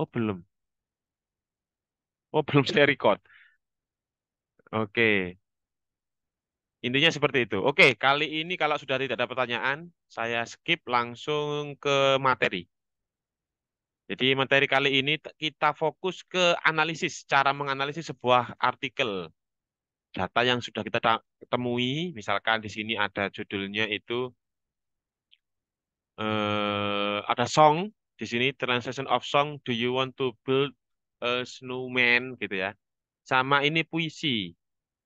Oh, belum. Oh, belum saya record. Oke. Intinya seperti itu. Oke, kali ini kalau sudah tidak ada pertanyaan, saya skip langsung ke materi. Jadi materi kali ini kita fokus ke analisis, cara menganalisis sebuah artikel. Data yang sudah kita temui, misalkan di sini ada judulnya itu eh, ada song, di sini translation of song do you want to build a snowman gitu ya sama ini puisi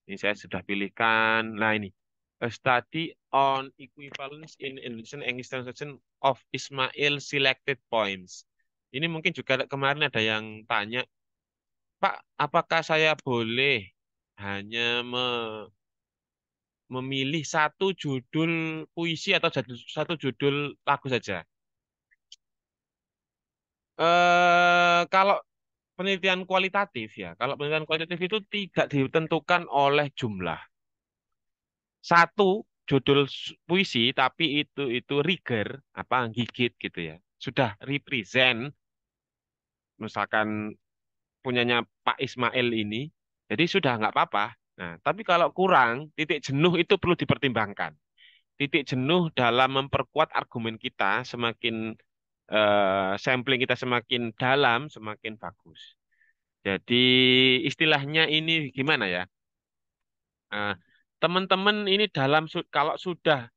ini saya sudah pilihkan nah ini a study on equivalence in Indonesian English translation of Ismail selected poems ini mungkin juga kemarin ada yang tanya Pak apakah saya boleh hanya me memilih satu judul puisi atau satu judul lagu saja eh, kalau penelitian kualitatif ya, kalau penelitian kualitatif itu tidak ditentukan oleh jumlah. Satu judul puisi tapi itu itu rigor apa gigit gitu ya. Sudah represent misalkan punyanya Pak Ismail ini. Jadi sudah nggak apa-apa. Nah, tapi kalau kurang, titik jenuh itu perlu dipertimbangkan. Titik jenuh dalam memperkuat argumen kita semakin Eh, sampling kita semakin dalam, semakin bagus. Jadi istilahnya ini gimana ya? teman eh, teman-teman ini dalam kalau sudah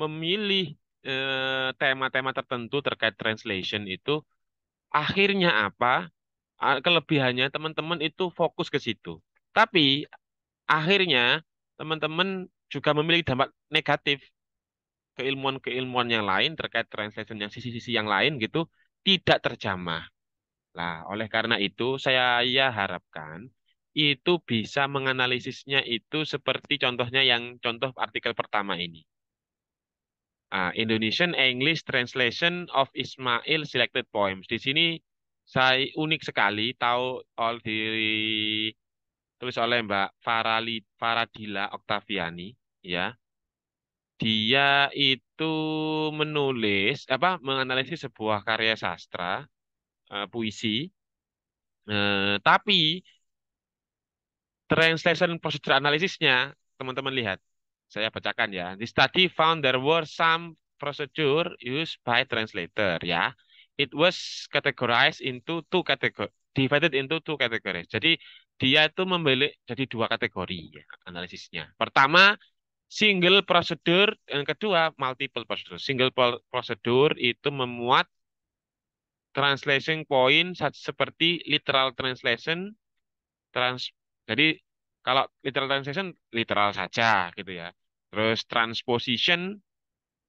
memilih eh, tema-tema uh, tema -tema tertentu terkait translation itu akhirnya apa? Kelebihannya teman-teman itu fokus ke situ. Tapi akhirnya teman-teman juga memiliki dampak negatif keilmuan-keilmuan yang lain terkait translation yang sisi-sisi yang lain gitu tidak terjamah. Lah, oleh karena itu saya ya harapkan itu bisa menganalisisnya itu seperti contohnya yang contoh artikel pertama ini. Uh, Indonesian English Translation of Ismail Selected Poems. Di sini saya unik sekali tahu all di tulis oleh Mbak Farali Faradila Oktaviani ya dia itu menulis apa menganalisis sebuah karya sastra uh, puisi uh, tapi translation procedure analisisnya teman-teman lihat saya bacakan ya Di study found there were some procedure used by translator ya it was categorized into two category divided into two categories jadi dia itu memilih jadi dua kategori ya, analisisnya pertama Single prosedur yang kedua multiple prosedur. Single prosedur itu memuat translation point seperti literal translation trans jadi kalau literal translation literal saja gitu ya. Terus transposition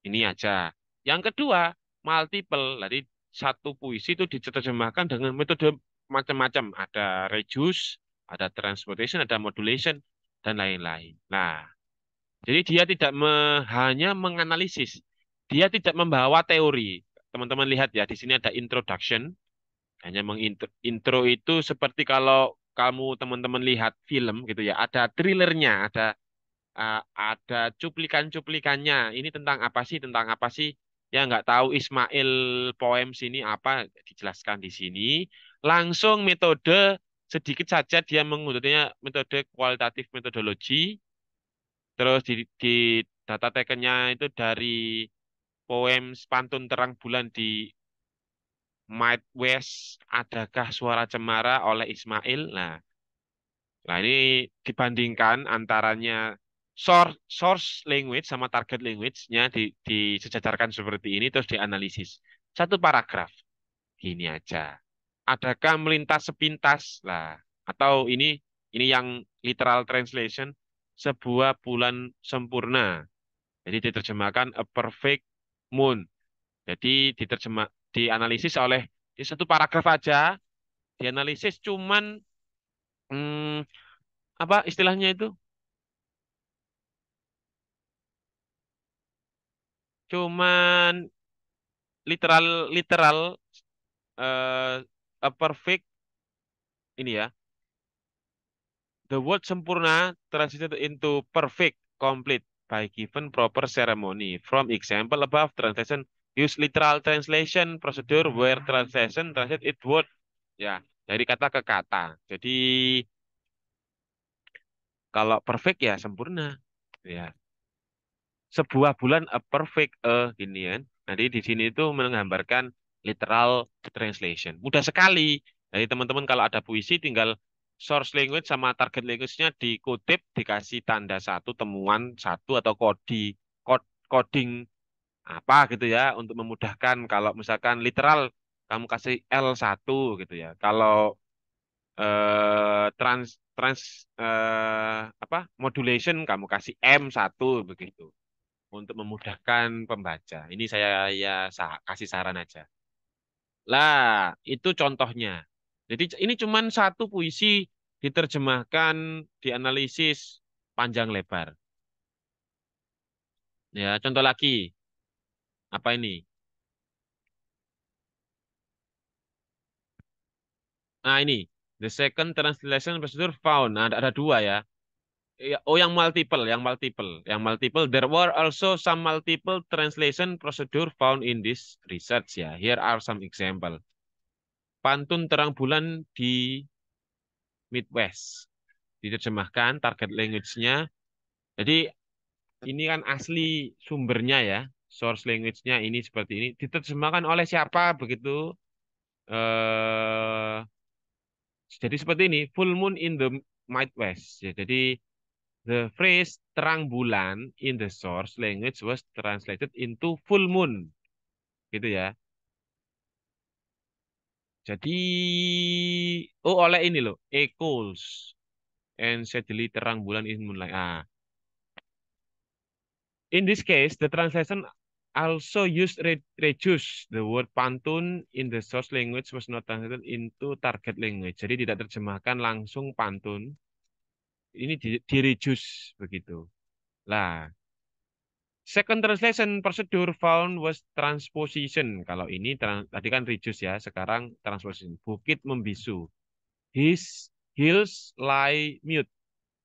ini aja. Yang kedua, multiple. Jadi satu puisi itu diterjemahkan dengan metode macam-macam. Ada reduce, ada transportation, ada modulation, dan lain-lain. Nah, jadi dia tidak me, hanya menganalisis, dia tidak membawa teori. Teman-teman lihat ya, di sini ada introduction. Hanya mengintro intro itu seperti kalau kamu teman-teman lihat film gitu ya, ada thrillernya, ada uh, ada cuplikan-cuplikannya. Ini tentang apa sih? Tentang apa sih? Ya nggak tahu Ismail poem sini apa dijelaskan di sini. Langsung metode sedikit saja dia menggunakannya metode kualitatif metodologi Terus di, di data tekennya itu dari poem Pantun Terang Bulan di Might West Adakah Suara Cemara oleh Ismail. Nah, nah ini dibandingkan antaranya source, source language sama target language-nya di, disejajarkan seperti ini terus dianalisis. Satu paragraf. ini aja. Adakah melintas sepintas? Lah, atau ini ini yang literal translation sebuah bulan sempurna. Jadi diterjemahkan a perfect moon. Jadi diterjemah dianalisis oleh di satu paragraf aja dianalisis cuman hmm, apa istilahnya itu? Cuman literal literal uh, a perfect ini ya the word sempurna translated into perfect, complete by given proper ceremony. From example above, translation use literal translation procedure where translation translate it word. Ya, dari kata ke kata. Jadi kalau perfect ya sempurna. Ya. Sebuah bulan a perfect a gini ya. Nanti di sini itu menggambarkan literal translation. Mudah sekali. Jadi teman-teman kalau ada puisi tinggal source language sama target language-nya dikutip dikasih tanda satu temuan satu atau kode coding apa gitu ya untuk memudahkan kalau misalkan literal kamu kasih L1 gitu ya. Kalau eh, trans trans eh, apa modulation kamu kasih M1 begitu. Untuk memudahkan pembaca. Ini saya ya kasih saran aja. Lah, itu contohnya. Jadi ini cuma satu puisi diterjemahkan, dianalisis panjang lebar. Ya, contoh lagi. Apa ini? Nah, ini. The second translation procedure found. Nah, ada, ada dua ya. ya. Oh, yang multiple, yang multiple. Yang multiple. There were also some multiple translation procedure found in this research ya. Here are some example pantun terang bulan di Midwest. Diterjemahkan target language-nya. Jadi ini kan asli sumbernya ya. Source language-nya ini seperti ini. Diterjemahkan oleh siapa begitu? Uh, jadi seperti ini. Full moon in the Midwest. Ya, jadi the phrase terang bulan in the source language was translated into full moon. Gitu ya. Jadi, oh oleh ini loh, equals. And steadily terang bulan is mulai. Ah. In this case, the translation also used re reduce. The word pantun in the source language was not translated into target language. Jadi tidak terjemahkan langsung pantun. Ini di, di reduce begitu. Lah, Second translation prosedur found was transposition. Kalau ini tadi kan reduce ya, sekarang transposition. Bukit membisu. His hills lie mute.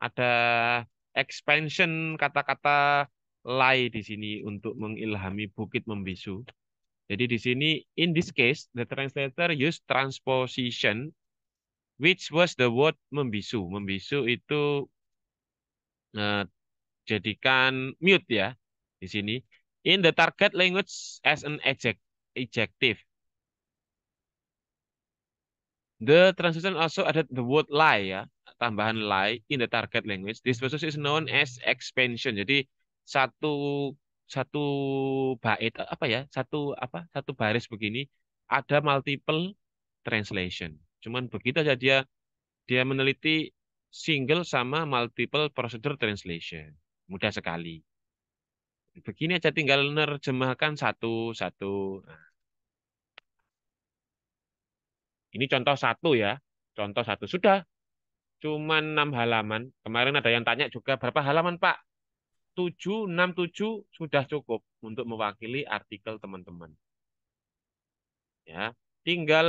Ada expansion kata-kata lie di sini untuk mengilhami bukit membisu. Jadi di sini in this case the translator use transposition which was the word membisu. Membisu itu uh, jadikan mute ya di sini in the target language as an adjective. The translation also added the word lie ya, tambahan lie in the target language. This process is known as expansion. Jadi satu satu bait apa ya? Satu apa? Satu baris begini ada multiple translation. Cuman begitu saja dia dia meneliti single sama multiple procedure translation. Mudah sekali. Begini aja tinggal nerjemahkan satu-satu. Nah. ini contoh satu ya. Contoh satu. Sudah. cuma enam halaman. Kemarin ada yang tanya juga, berapa halaman Pak? Tujuh, enam tujuh sudah cukup untuk mewakili artikel teman-teman. Ya, tinggal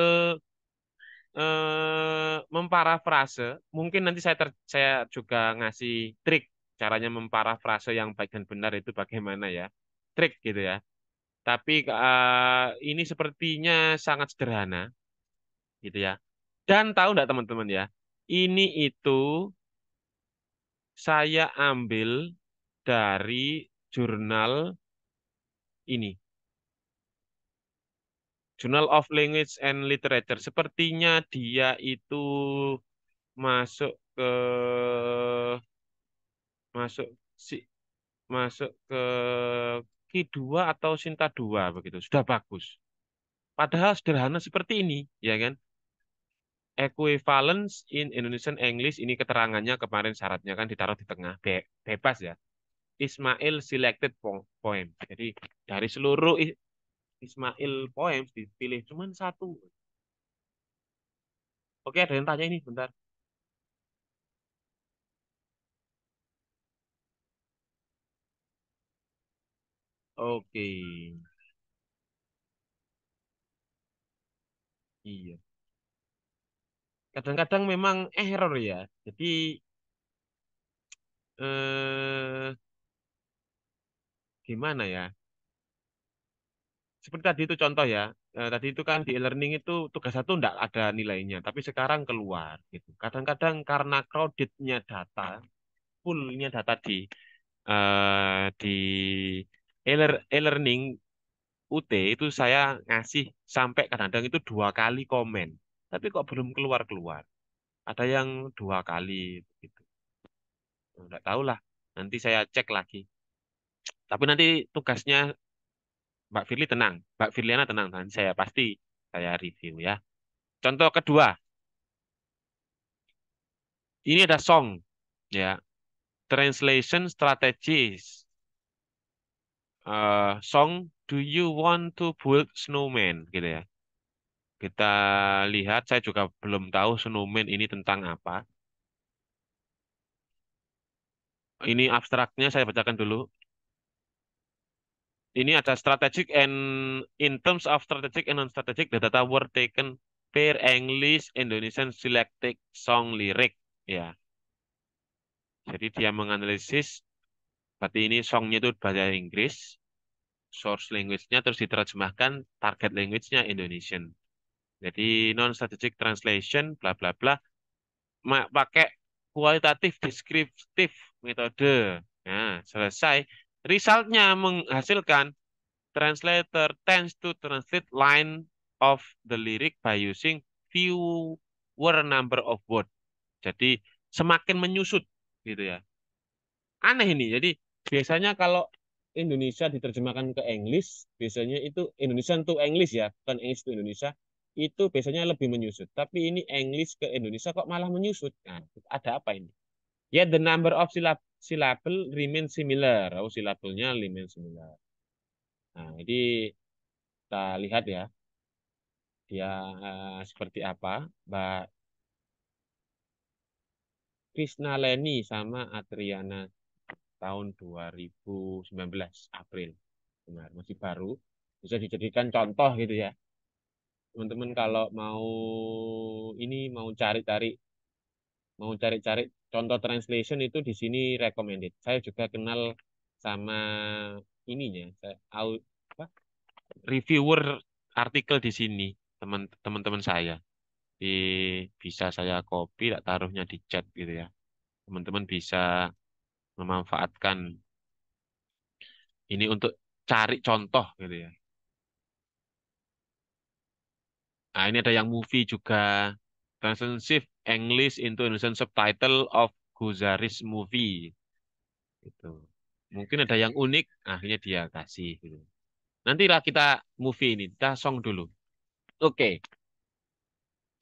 eh, memparafrase. Mungkin nanti saya ter, saya juga ngasih trik caranya memparafrase yang baik dan benar itu bagaimana ya trik gitu ya tapi uh, ini sepertinya sangat sederhana gitu ya dan tahu nggak teman-teman ya ini itu saya ambil dari jurnal ini Journal of Language and Literature sepertinya dia itu masuk ke masuk si masuk ke q 2 atau Sinta2 begitu. Sudah bagus. Padahal sederhana seperti ini, ya kan? Equivalence in Indonesian English ini keterangannya kemarin syaratnya kan ditaruh di tengah Be bebas ya. Ismail selected poem. Jadi dari seluruh Ismail poems dipilih cuma satu. Oke, ada yang tanya ini sebentar Oke. Iya. Kadang-kadang memang error ya. Jadi eh gimana ya? Seperti tadi itu contoh ya. Eh, tadi itu kan di e-learning itu tugas satu enggak ada nilainya, tapi sekarang keluar gitu. Kadang-kadang karena crowdednya data, full-nya data di eh, di e-learning UT itu saya ngasih sampai kadang-kadang itu dua kali komen, tapi kok belum keluar-keluar. Ada yang dua kali begitu. Enggak nah, lah. nanti saya cek lagi. Tapi nanti tugasnya Mbak Firly tenang, Mbak Firliana tenang, nanti saya pasti saya review ya. Contoh kedua. Ini ada song ya. Translation strategies Eh, song Do you want to build snowman? Gitu ya. Kita lihat, saya juga belum tahu snowman ini tentang apa. Ini abstraknya saya bacakan dulu. Ini ada strategic and in terms of strategic and non-strategic, the data were taken per English Indonesian selected song lyric. Ya. Jadi dia menganalisis berarti ini songnya itu bahasa Inggris, source language-nya terus diterjemahkan target language-nya Indonesian. Jadi non strategic translation bla bla bla pakai kualitatif deskriptif metode. Nah, selesai. Resultnya menghasilkan translator tends to translate line of the lyric by using fewer number of word. Jadi semakin menyusut gitu ya. Aneh ini. Jadi biasanya kalau Indonesia diterjemahkan ke English, biasanya itu Indonesia to English ya, bukan English to Indonesia, itu biasanya lebih menyusut. Tapi ini English ke Indonesia kok malah menyusut. Nah, ada apa ini? Ya, the number of syllab syllable remain similar. Oh, syllable-nya remain similar. Nah, jadi kita lihat ya. Dia uh, seperti apa, Mbak Leni sama Adriana tahun 2019 April. Benar, masih baru. Bisa dijadikan contoh gitu ya. Teman-teman kalau mau ini mau cari-cari mau cari-cari contoh translation itu di sini recommended. Saya juga kenal sama ininya, saya apa? reviewer artikel di sini teman-teman saya. Di bisa saya copy tak taruhnya di chat gitu ya. Teman-teman bisa memanfaatkan ini untuk cari contoh gitu ya. Nah, ini ada yang movie juga. Translation English into Indonesian subtitle of Guzaris movie. Gitu. Mungkin ada yang unik, akhirnya dia kasih. Gitu. lah kita movie ini, kita song dulu. Oke. Okay.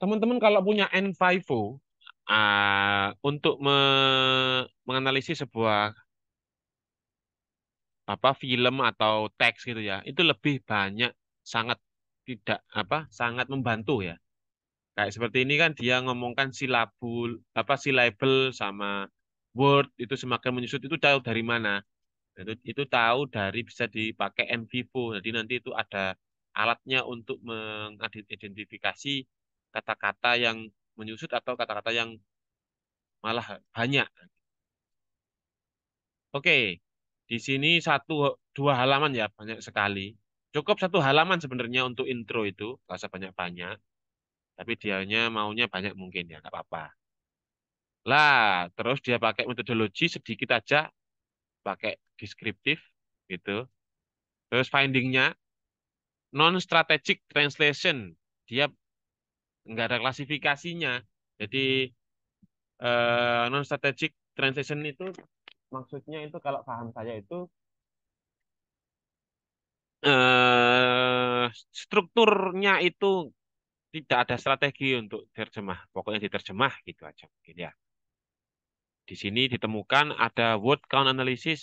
Teman-teman kalau punya N5O, uh, untuk me menganalisis sebuah apa film atau teks gitu ya itu lebih banyak sangat tidak apa sangat membantu ya kayak seperti ini kan dia ngomongkan silabul apa silabel sama word itu semakin menyusut itu tahu dari mana itu itu tahu dari bisa dipakai MVivo jadi nanti itu ada alatnya untuk mengidentifikasi kata-kata yang menyusut atau kata-kata yang malah banyak. Oke, di sini satu dua halaman ya banyak sekali. Cukup satu halaman sebenarnya untuk intro itu, nggak banyak-banyak. Tapi dianya maunya banyak mungkin ya, nggak apa-apa. Lah, terus dia pakai metodologi sedikit aja, pakai deskriptif gitu. Terus findingnya non strategic translation dia nggak ada klasifikasinya. Jadi eh, non strategic transition itu maksudnya itu kalau paham saya itu eh, strukturnya itu tidak ada strategi untuk terjemah. Pokoknya diterjemah gitu aja mungkin ya. Di sini ditemukan ada word count analysis.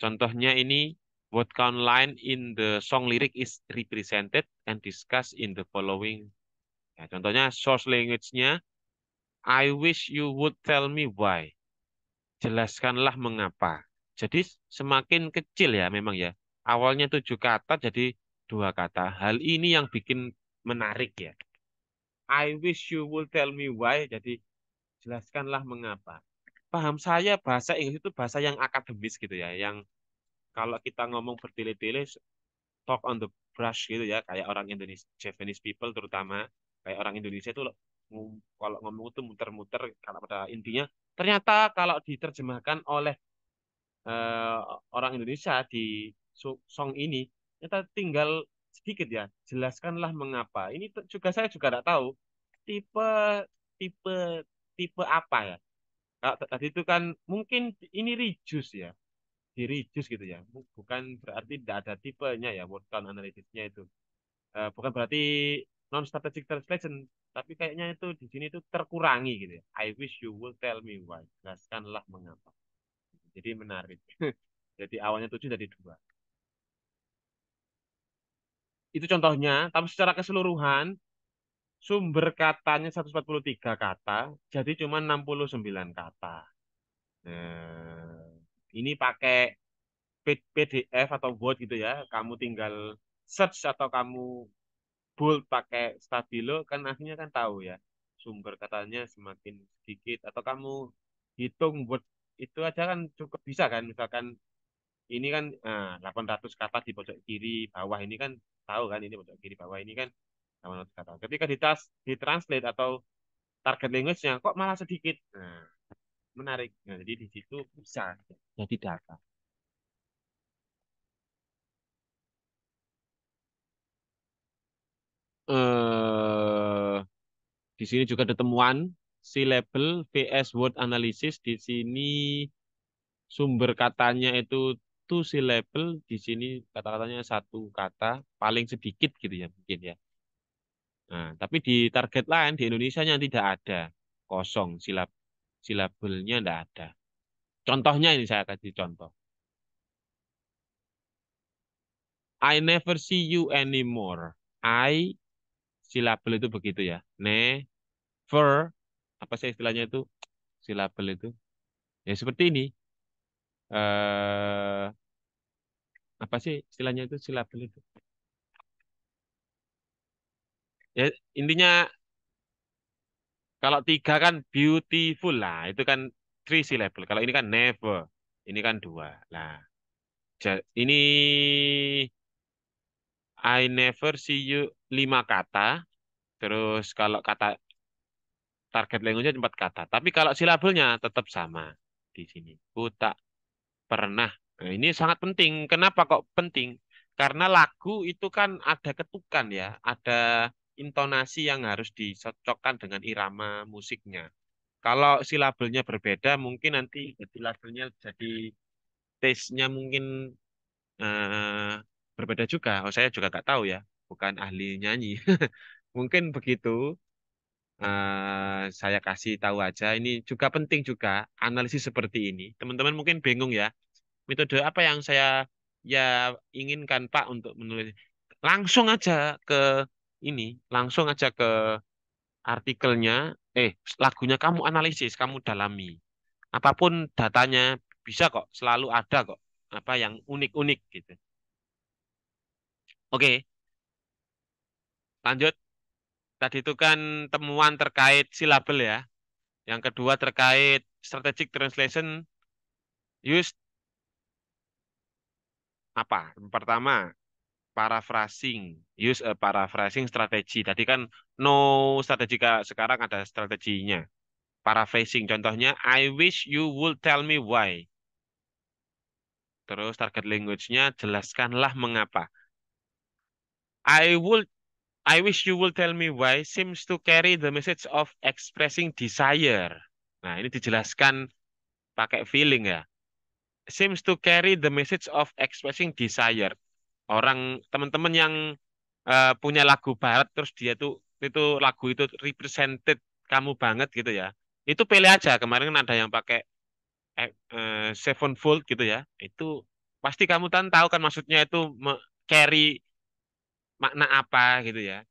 Contohnya ini word count line in the song lyric is represented and discussed in the following Ya, contohnya source language-nya I wish you would tell me why. Jelaskanlah mengapa. Jadi semakin kecil ya memang ya. Awalnya tujuh kata jadi dua kata. Hal ini yang bikin menarik ya. I wish you would tell me why. Jadi jelaskanlah mengapa. Paham saya bahasa Inggris itu bahasa yang akademis gitu ya. Yang kalau kita ngomong bertele-tele talk on the brush gitu ya. Kayak orang Indonesia, Japanese people terutama kayak orang Indonesia itu kalau ngomong itu muter-muter karena pada intinya ternyata kalau diterjemahkan oleh uh, orang Indonesia di song ini ternyata tinggal sedikit ya jelaskanlah mengapa ini juga saya juga tidak tahu tipe tipe tipe apa ya kalau tadi itu kan mungkin ini rijus ya di reduce gitu ya bukan berarti tidak ada tipenya ya word count analisisnya itu eh, bukan berarti non strategic translation tapi kayaknya itu di sini itu terkurangi gitu ya. I wish you would tell me why jelaskanlah mengapa jadi menarik jadi awalnya tujuh jadi dua itu contohnya tapi secara keseluruhan sumber katanya 143 kata jadi cuma 69 kata nah ini pakai PDF atau Word gitu ya kamu tinggal search atau kamu bold pakai stabilo kan akhirnya kan tahu ya sumber katanya semakin sedikit atau kamu hitung buat itu aja kan cukup bisa kan misalkan ini kan eh, nah, 800 kata di pojok kiri bawah ini kan tahu kan ini pojok kiri bawah ini kan 800 kata ketika di translate atau target language-nya kok malah sedikit nah menarik nah, jadi di situ bisa jadi data eh, di sini juga ada temuan si label VS word analysis di sini sumber katanya itu si label di sini kata-katanya satu kata paling sedikit gitu ya mungkin ya. Nah, tapi di target lain di Indonesia yang tidak ada kosong silab silabelnya tidak ada. Contohnya ini saya kasih contoh. I never see you anymore. I silabel itu begitu ya. Never apa sih istilahnya itu silabel itu? Ya seperti ini. Eh apa sih istilahnya itu silabel itu? Ya intinya kalau tiga kan beautiful lah, itu kan three syllable. Kalau ini kan never, ini kan dua. lah ini I never see you lima kata, terus kalau kata target language-nya empat kata. Tapi kalau silabelnya tetap sama di sini. Ku tak pernah. Nah, ini sangat penting. Kenapa kok penting? Karena lagu itu kan ada ketukan ya, ada intonasi yang harus dicocokkan dengan irama musiknya. Kalau silabelnya berbeda, mungkin nanti silabelnya jadi taste-nya mungkin uh, berbeda juga. Oh, saya juga nggak tahu ya bukan ahli nyanyi. Mungkin begitu. Uh, saya kasih tahu aja ini juga penting juga analisis seperti ini. Teman-teman mungkin bingung ya. Metode apa yang saya ya inginkan Pak untuk menulis langsung aja ke ini, langsung aja ke artikelnya, eh lagunya kamu analisis, kamu dalami. Apapun datanya bisa kok, selalu ada kok apa yang unik-unik gitu. Oke, Lanjut. Tadi itu kan temuan terkait silabel ya. Yang kedua terkait strategic translation use apa? Pertama, paraphrasing, use a paraphrasing strategi. Tadi kan no strategi sekarang ada strateginya. Paraphrasing contohnya I wish you would tell me why. Terus target language-nya jelaskanlah mengapa. I would I wish you will tell me why seems to carry the message of expressing desire. Nah, ini dijelaskan pakai feeling ya. Seems to carry the message of expressing desire. Orang teman-teman yang uh, punya lagu barat terus dia tuh itu lagu itu represented kamu banget gitu ya. Itu pilih aja. Kemarin kan ada yang pakai eh, eh, sevenfold gitu ya. Itu pasti kamu tahu kan maksudnya itu carry makna apa gitu ya.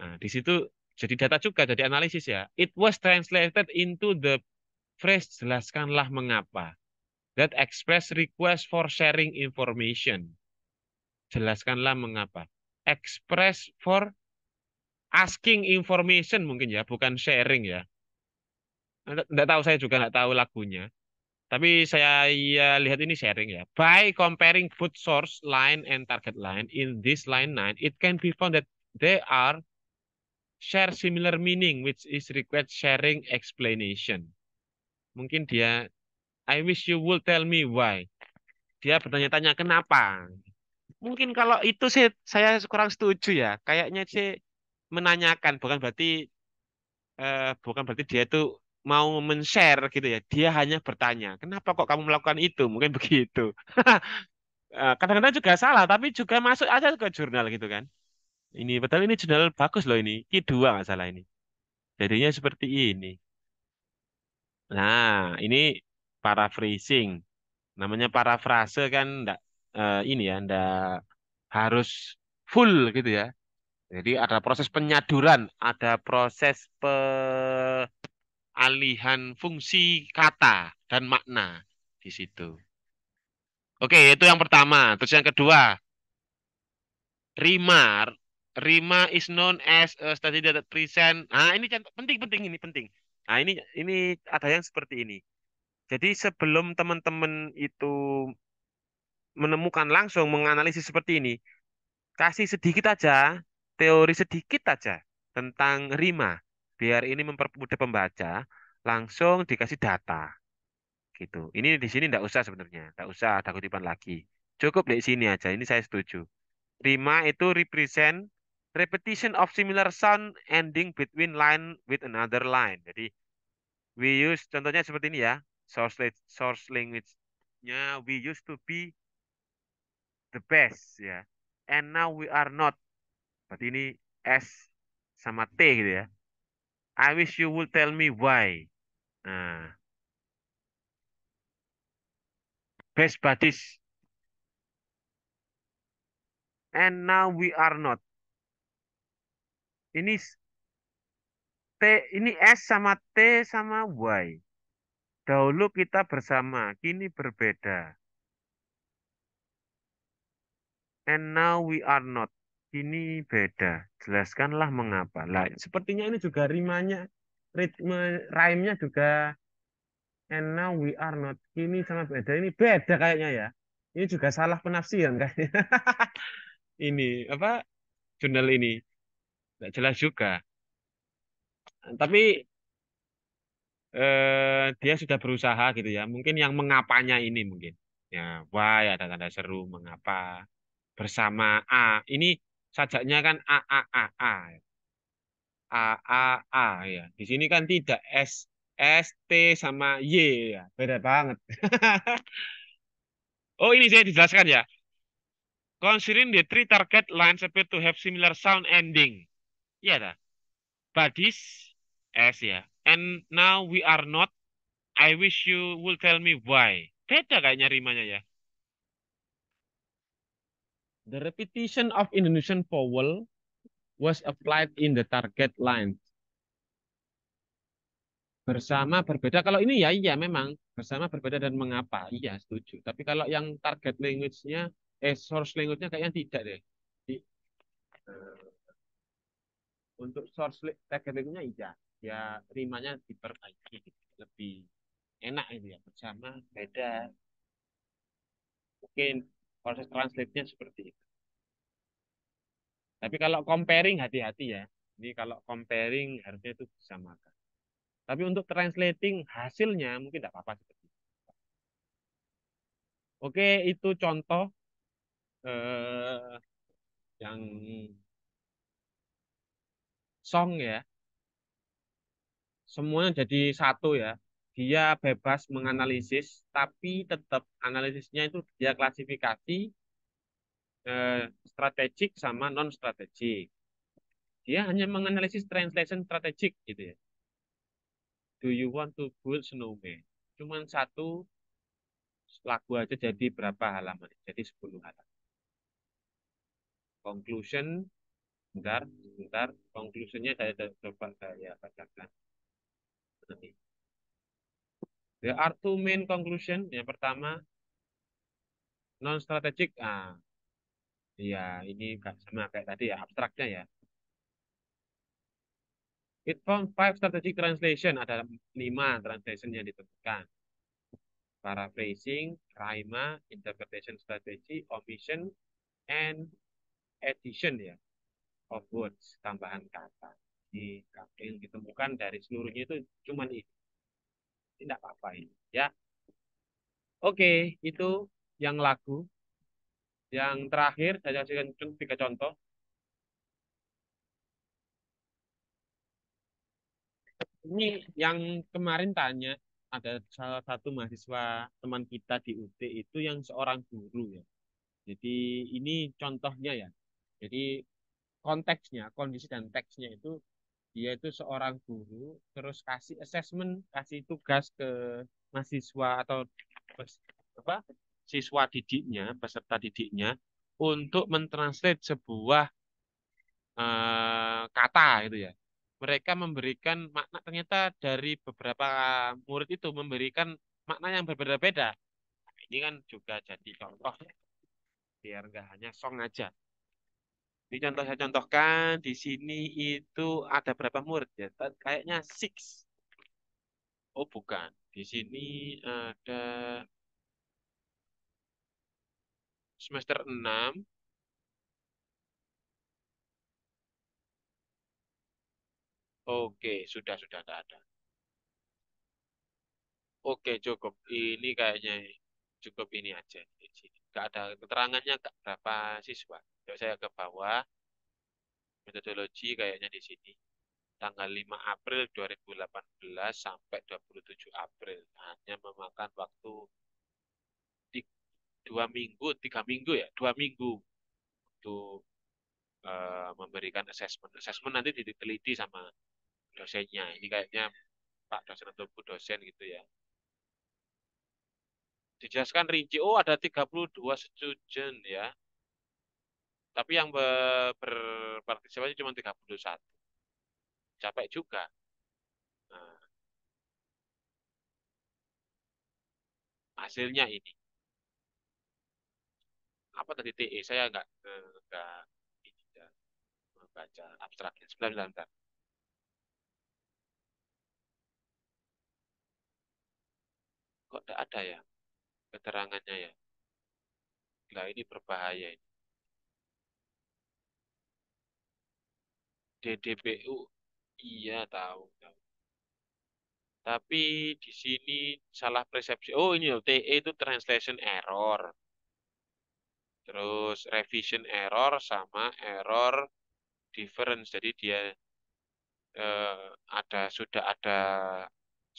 Nah, di situ jadi data juga, jadi analisis ya. It was translated into the phrase jelaskanlah mengapa. That express request for sharing information. Jelaskanlah mengapa. Express for asking information mungkin ya, bukan sharing ya. Nggak tahu saya juga nggak tahu lagunya. Tapi saya ya, lihat ini sharing ya. By comparing food source line and target line in this line 9, it can be found that they are share similar meaning which is required sharing explanation. Mungkin dia, I wish you would tell me why. Dia bertanya-tanya kenapa. Mungkin kalau itu sih saya kurang setuju ya. Kayaknya sih menanyakan bukan berarti uh, bukan berarti dia itu mau men-share gitu ya, dia hanya bertanya, kenapa kok kamu melakukan itu? Mungkin begitu. Eh, kadang-kadang juga salah, tapi juga masuk aja ke jurnal gitu kan. Ini betul ini jurnal bagus loh ini, Q2 nggak salah ini. Jadinya seperti ini. Nah, ini paraphrasing. Namanya parafrase kan enggak eh, ini ya, enggak harus full gitu ya. Jadi ada proses penyaduran, ada proses pe alihan fungsi kata dan makna di situ. Oke, itu yang pertama. Terus yang kedua, Rima. Rima is known as a study that present. Nah, ini penting-penting ini penting. Nah, ini ini ada yang seperti ini. Jadi sebelum teman-teman itu menemukan langsung menganalisis seperti ini, kasih sedikit aja, teori sedikit aja tentang Rima biar ini mempermudah pembaca, langsung dikasih data. Gitu. Ini di sini tidak usah sebenarnya, tidak usah ada kutipan lagi. Cukup di sini aja, ini saya setuju. Lima itu represent repetition of similar sound ending between line with another line. Jadi we use contohnya seperti ini ya. Source, source language-nya we used to be the best ya. And now we are not. Berarti ini S sama T gitu ya. I wish you would tell me why. Nah. Best buddies. And now we are not. Ini T ini S sama T sama Y. Dahulu kita bersama, kini berbeda. And now we are not ini beda. Jelaskanlah mengapa. Lah, sepertinya ini juga rimanya, ritme rhyme-nya juga and now we are not. Kini sangat beda. Ini beda kayaknya ya. Ini juga salah penafsiran kayaknya. ini apa jurnal ini tidak jelas juga. Tapi eh, dia sudah berusaha gitu ya. Mungkin yang mengapanya ini mungkin. Ya, ya ada tanda seru mengapa bersama A. Ini sajaknya kan a a a a a a a ya di sini kan tidak s s t sama y ya beda banget oh ini saya dijelaskan ya considering the three target lines appear to have similar sound ending ya dah badis s ya and now we are not I wish you will tell me why beda kayaknya rimanya ya The repetition of Indonesian vowel was applied in the target lines. Bersama berbeda. Kalau ini ya iya memang bersama berbeda dan mengapa? Iya setuju. Tapi kalau yang target language-nya, eh source language-nya kayaknya tidak deh. Di, uh, untuk source target language-nya iya. Ya rimanya diperbaiki lebih enak ini ya bersama beda. Mungkin proses translate-nya seperti itu. Tapi kalau comparing hati-hati ya. Jadi kalau comparing harusnya itu bisa makan. Tapi untuk translating hasilnya mungkin tidak apa-apa seperti itu. Oke, itu contoh eh, yang song ya. Semuanya jadi satu ya dia bebas menganalisis, tapi tetap analisisnya itu dia klasifikasi eh, strategik sama non strategik. Dia hanya menganalisis translation strategik gitu ya. Do you want to build snowman? Cuman satu lagu aja jadi berapa halaman? Jadi 10 halaman. Conclusion bentar, bentar. Conclusionnya saya coba saya bacakan. Nanti. There are two main conclusion. Yang pertama, non strategic. Ah, iya, ini sama kayak tadi ya abstraknya ya. It found five strategic translation. Ada lima translation yang ditentukan. Paraphrasing, rhyme, interpretation strategy, omission, and addition ya. Of words, tambahan kata. Di yang ditemukan dari seluruhnya itu cuman itu tidak apa-apa ya oke itu yang lagu yang terakhir saya kasihkan tiga contoh ini yang kemarin tanya ada salah satu mahasiswa teman kita di UT itu yang seorang guru ya jadi ini contohnya ya jadi konteksnya kondisi dan teksnya itu dia itu seorang guru terus kasih assessment kasih tugas ke mahasiswa atau apa siswa didiknya peserta didiknya untuk mentranslate sebuah uh, kata gitu ya mereka memberikan makna ternyata dari beberapa murid itu memberikan makna yang berbeda-beda ini kan juga jadi contoh biar nggak hanya song aja contoh saya contohkan di sini itu ada berapa murid ya? Kayaknya six. Oh bukan, di sini ada semester enam. Oke, sudah sudah tidak ada. Oke, cukup. Ini kayaknya cukup ini aja di sini gak ada keterangannya gak berapa siswa Yuk saya ke bawah metodologi kayaknya di sini tanggal 5 April 2018 sampai 27 April hanya memakan waktu dua minggu tiga minggu ya dua minggu untuk uh, memberikan assessment assessment nanti diteliti sama dosennya ini kayaknya Pak dosen atau Bu dosen gitu ya dijelaskan rinci oh ada 32 student ya. Tapi yang berpartisipasi cuma 31. Capek juga. Nah, hasilnya ini. Apa tadi TE? Saya enggak eh, nggak ini membaca abstraknya. Sebentar, sebentar, sebentar. Kok tidak ada ya? keterangannya ya. Nah ini berbahaya ini. DDPU iya tahu, tahu. Tapi di sini salah persepsi. Oh ini loh, e itu translation error. Terus revision error sama error difference. Jadi dia eh, ada sudah ada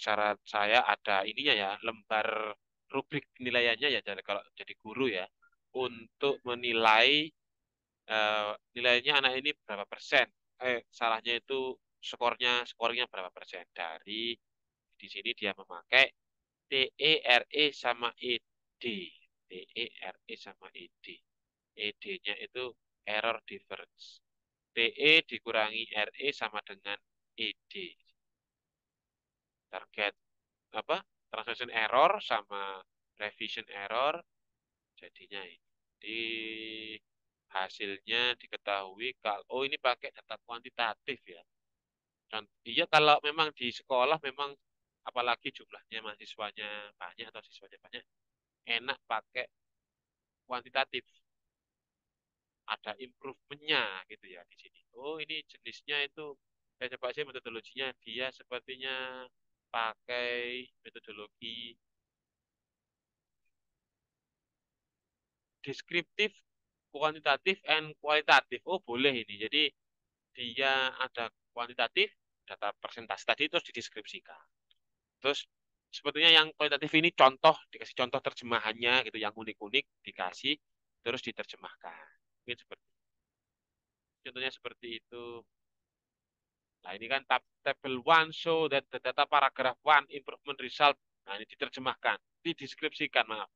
syarat saya ada ininya ya lembar rubrik penilaiannya ya jadi kalau jadi guru ya untuk menilai uh, nilainya anak ini berapa persen eh salahnya itu skornya skornya berapa persen dari di sini dia memakai T e R TERE sama e D T e R TERE sama ED ED-nya itu error difference T TE dikurangi R RE sama dengan D target apa translation error sama revision error jadinya ini. Jadi hasilnya diketahui kalau oh ini pakai data kuantitatif ya. Dan iya kalau memang di sekolah memang apalagi jumlahnya mahasiswanya banyak atau siswanya banyak enak pakai kuantitatif. Ada improvementnya gitu ya di sini. Oh ini jenisnya itu saya coba sih metodologinya dia sepertinya pakai metodologi deskriptif, kuantitatif, and kualitatif. Oh, boleh ini. Jadi, dia ada kuantitatif, data persentase tadi, terus dideskripsikan. Terus, sebetulnya yang kualitatif ini contoh, dikasih contoh terjemahannya, gitu, yang unik-unik dikasih, terus diterjemahkan. Mungkin seperti Contohnya seperti itu. Nah, ini kan table one show that the data paragraph one improvement result. Nah, ini diterjemahkan, dideskripsikan, maaf.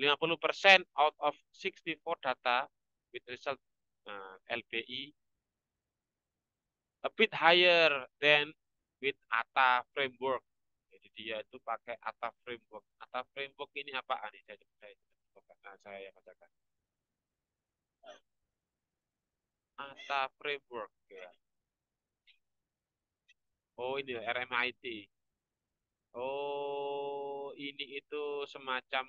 50% out of 64 data with result uh, eh, LPI a bit higher than with ATA framework. Jadi dia itu pakai ATA framework. ATA framework ini apa? Ini saya saya, saya bacakan. ATA framework ya. Oh ini ya, RMIT. Oh ini itu semacam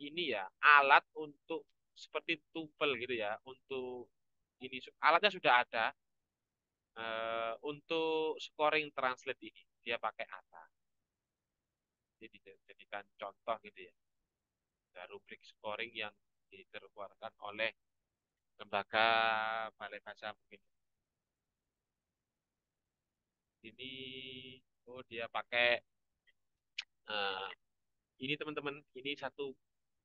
ini ya alat untuk seperti tupel gitu ya untuk ini alatnya sudah ada uh, untuk scoring translate ini dia pakai ATA. Jadi jadikan contoh gitu ya. Ada rubrik scoring yang dikeluarkan oleh lembaga balai bahasa mungkin ini oh dia pakai uh, ini teman-teman ini satu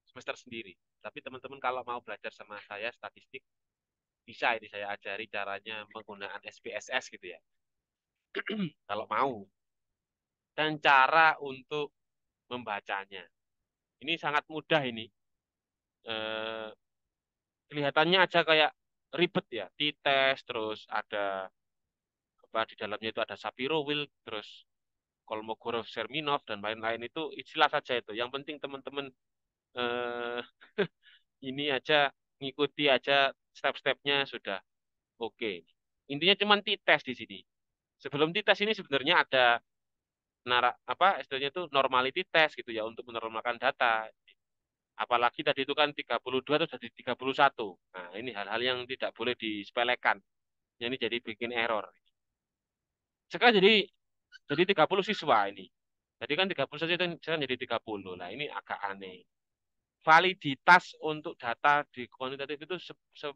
semester sendiri tapi teman-teman kalau mau belajar sama saya statistik bisa ini saya ajari caranya menggunakan SPSS gitu ya kalau mau dan cara untuk membacanya ini sangat mudah ini eh, kelihatannya aja kayak ribet ya, di tes terus ada di dalamnya itu ada sapiro Will terus Kolmogorov, Serminov dan lain-lain itu istilah saja itu. Yang penting teman-teman eh, ini aja ngikuti aja step-stepnya sudah oke. Okay. Intinya cuma tes di sini. Sebelum tes ini sebenarnya ada nara apa istilahnya itu normality test gitu ya untuk menormalkan data. Apalagi tadi itu kan 32 tiga jadi 31. Nah, ini hal-hal yang tidak boleh disepelekan. Ini jadi bikin error sekarang jadi jadi 30 siswa ini. jadi kan 30 saja itu sekarang jadi 30. Nah, ini agak aneh. Validitas untuk data di kuantitatif itu se, se,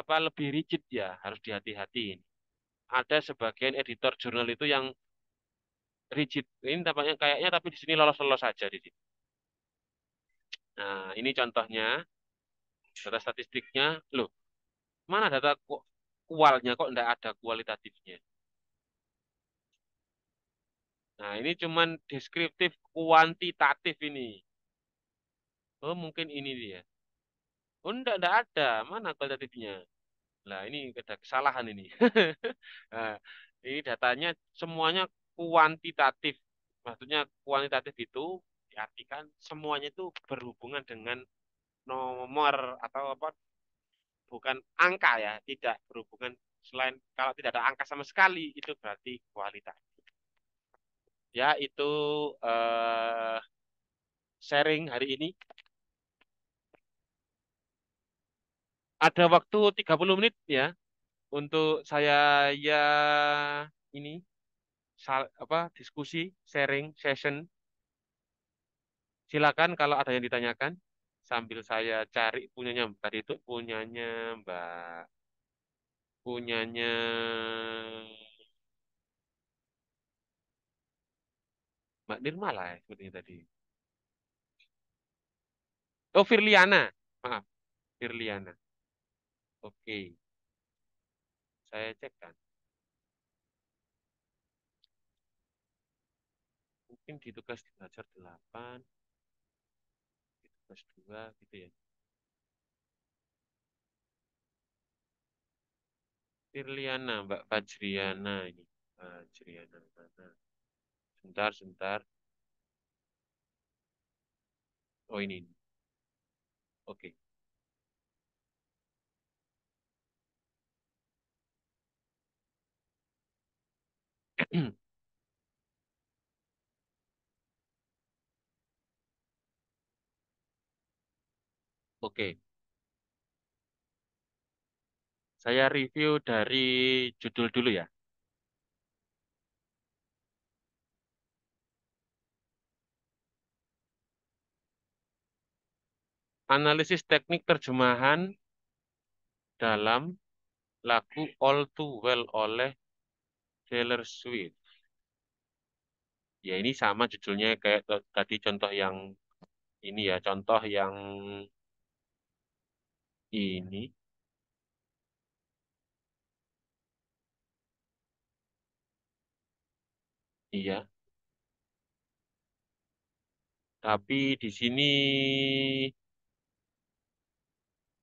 apa lebih rigid ya, harus dihati-hatiin. Ada sebagian editor jurnal itu yang rigid. Ini tampaknya kayaknya tapi di sini lolos-lolos saja di sini. Nah, ini contohnya data statistiknya. Loh, mana data kualnya kok enggak ada kualitatifnya? Nah, ini cuman deskriptif kuantitatif ini. Oh, mungkin ini dia. Oh, enggak, enggak ada. Mana kualitatifnya? Nah, ini ada kesalahan ini. nah, ini datanya semuanya kuantitatif. Maksudnya kuantitatif itu diartikan semuanya itu berhubungan dengan nomor atau apa bukan angka ya tidak berhubungan selain kalau tidak ada angka sama sekali itu berarti kualitatif ya itu uh, sharing hari ini. Ada waktu 30 menit ya untuk saya ya ini sal, apa diskusi, sharing session. Silakan kalau ada yang ditanyakan sambil saya cari punyanya tadi itu punyanya Mbak punyanya Mbak Nirmala ya seperti tadi. Oh, Firliana. Maaf, Firliana. Oke. Saya cek kan. Mungkin di tugas belajar 8, di tugas 2 gitu ya. Firliana, Mbak Fajriana ini. Fajriana mana? Sebentar, sebentar. Oh ini. Oke. Okay. Oke. Okay. Saya review dari judul dulu ya. Analisis teknik terjemahan dalam lagu All Too Well oleh Taylor Swift. Ya ini sama judulnya kayak tadi contoh yang ini ya, contoh yang ini. Iya. Tapi di sini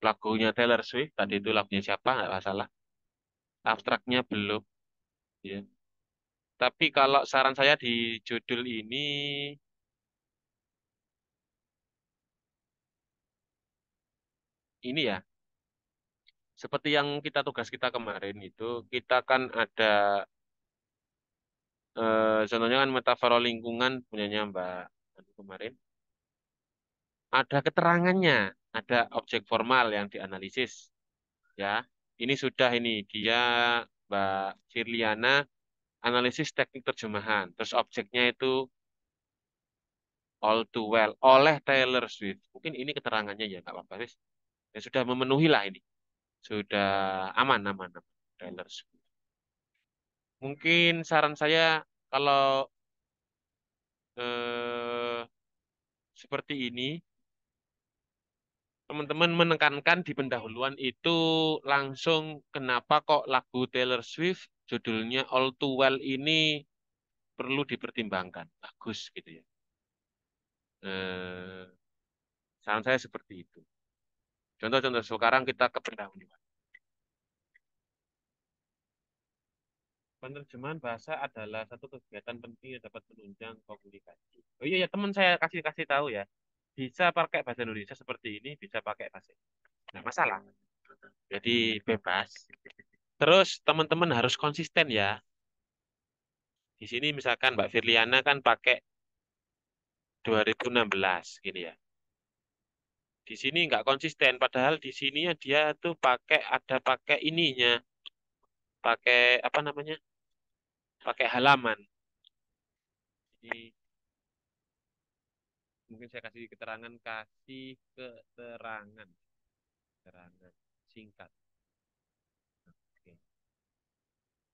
lagunya Taylor Swift tadi itu lagunya siapa nggak masalah abstraknya belum ya tapi kalau saran saya di judul ini ini ya seperti yang kita tugas kita kemarin itu kita kan ada eh, contohnya kan metafora lingkungan punyanya Mbak anu kemarin ada keterangannya ada objek formal yang dianalisis. Ya, ini sudah ini dia Mbak Firliana analisis teknik terjemahan. Terus objeknya itu all too well oleh Taylor Swift. Mungkin ini keterangannya ya nggak apa-apa Ya sudah memenuhi lah ini. Sudah aman aman, aman. Taylor Swift. Mungkin saran saya kalau eh, seperti ini teman-teman menekankan di pendahuluan itu langsung kenapa kok lagu Taylor Swift judulnya All Too Well ini perlu dipertimbangkan. Bagus gitu ya. Eh, saran saya seperti itu. Contoh-contoh sekarang kita ke pendahuluan. Penerjemahan bahasa adalah satu kegiatan penting yang dapat menunjang komunikasi. Oh iya ya teman saya kasih kasih tahu ya bisa pakai bahasa Indonesia seperti ini, bisa pakai bahasa nggak masalah. Jadi bebas. Terus teman-teman harus konsisten ya. Di sini misalkan Mbak Firliana kan pakai 2016 gini ya. Di sini nggak konsisten, padahal di sini dia tuh pakai ada pakai ininya, pakai apa namanya, pakai halaman. Jadi mungkin saya kasih keterangan kasih keterangan keterangan singkat oke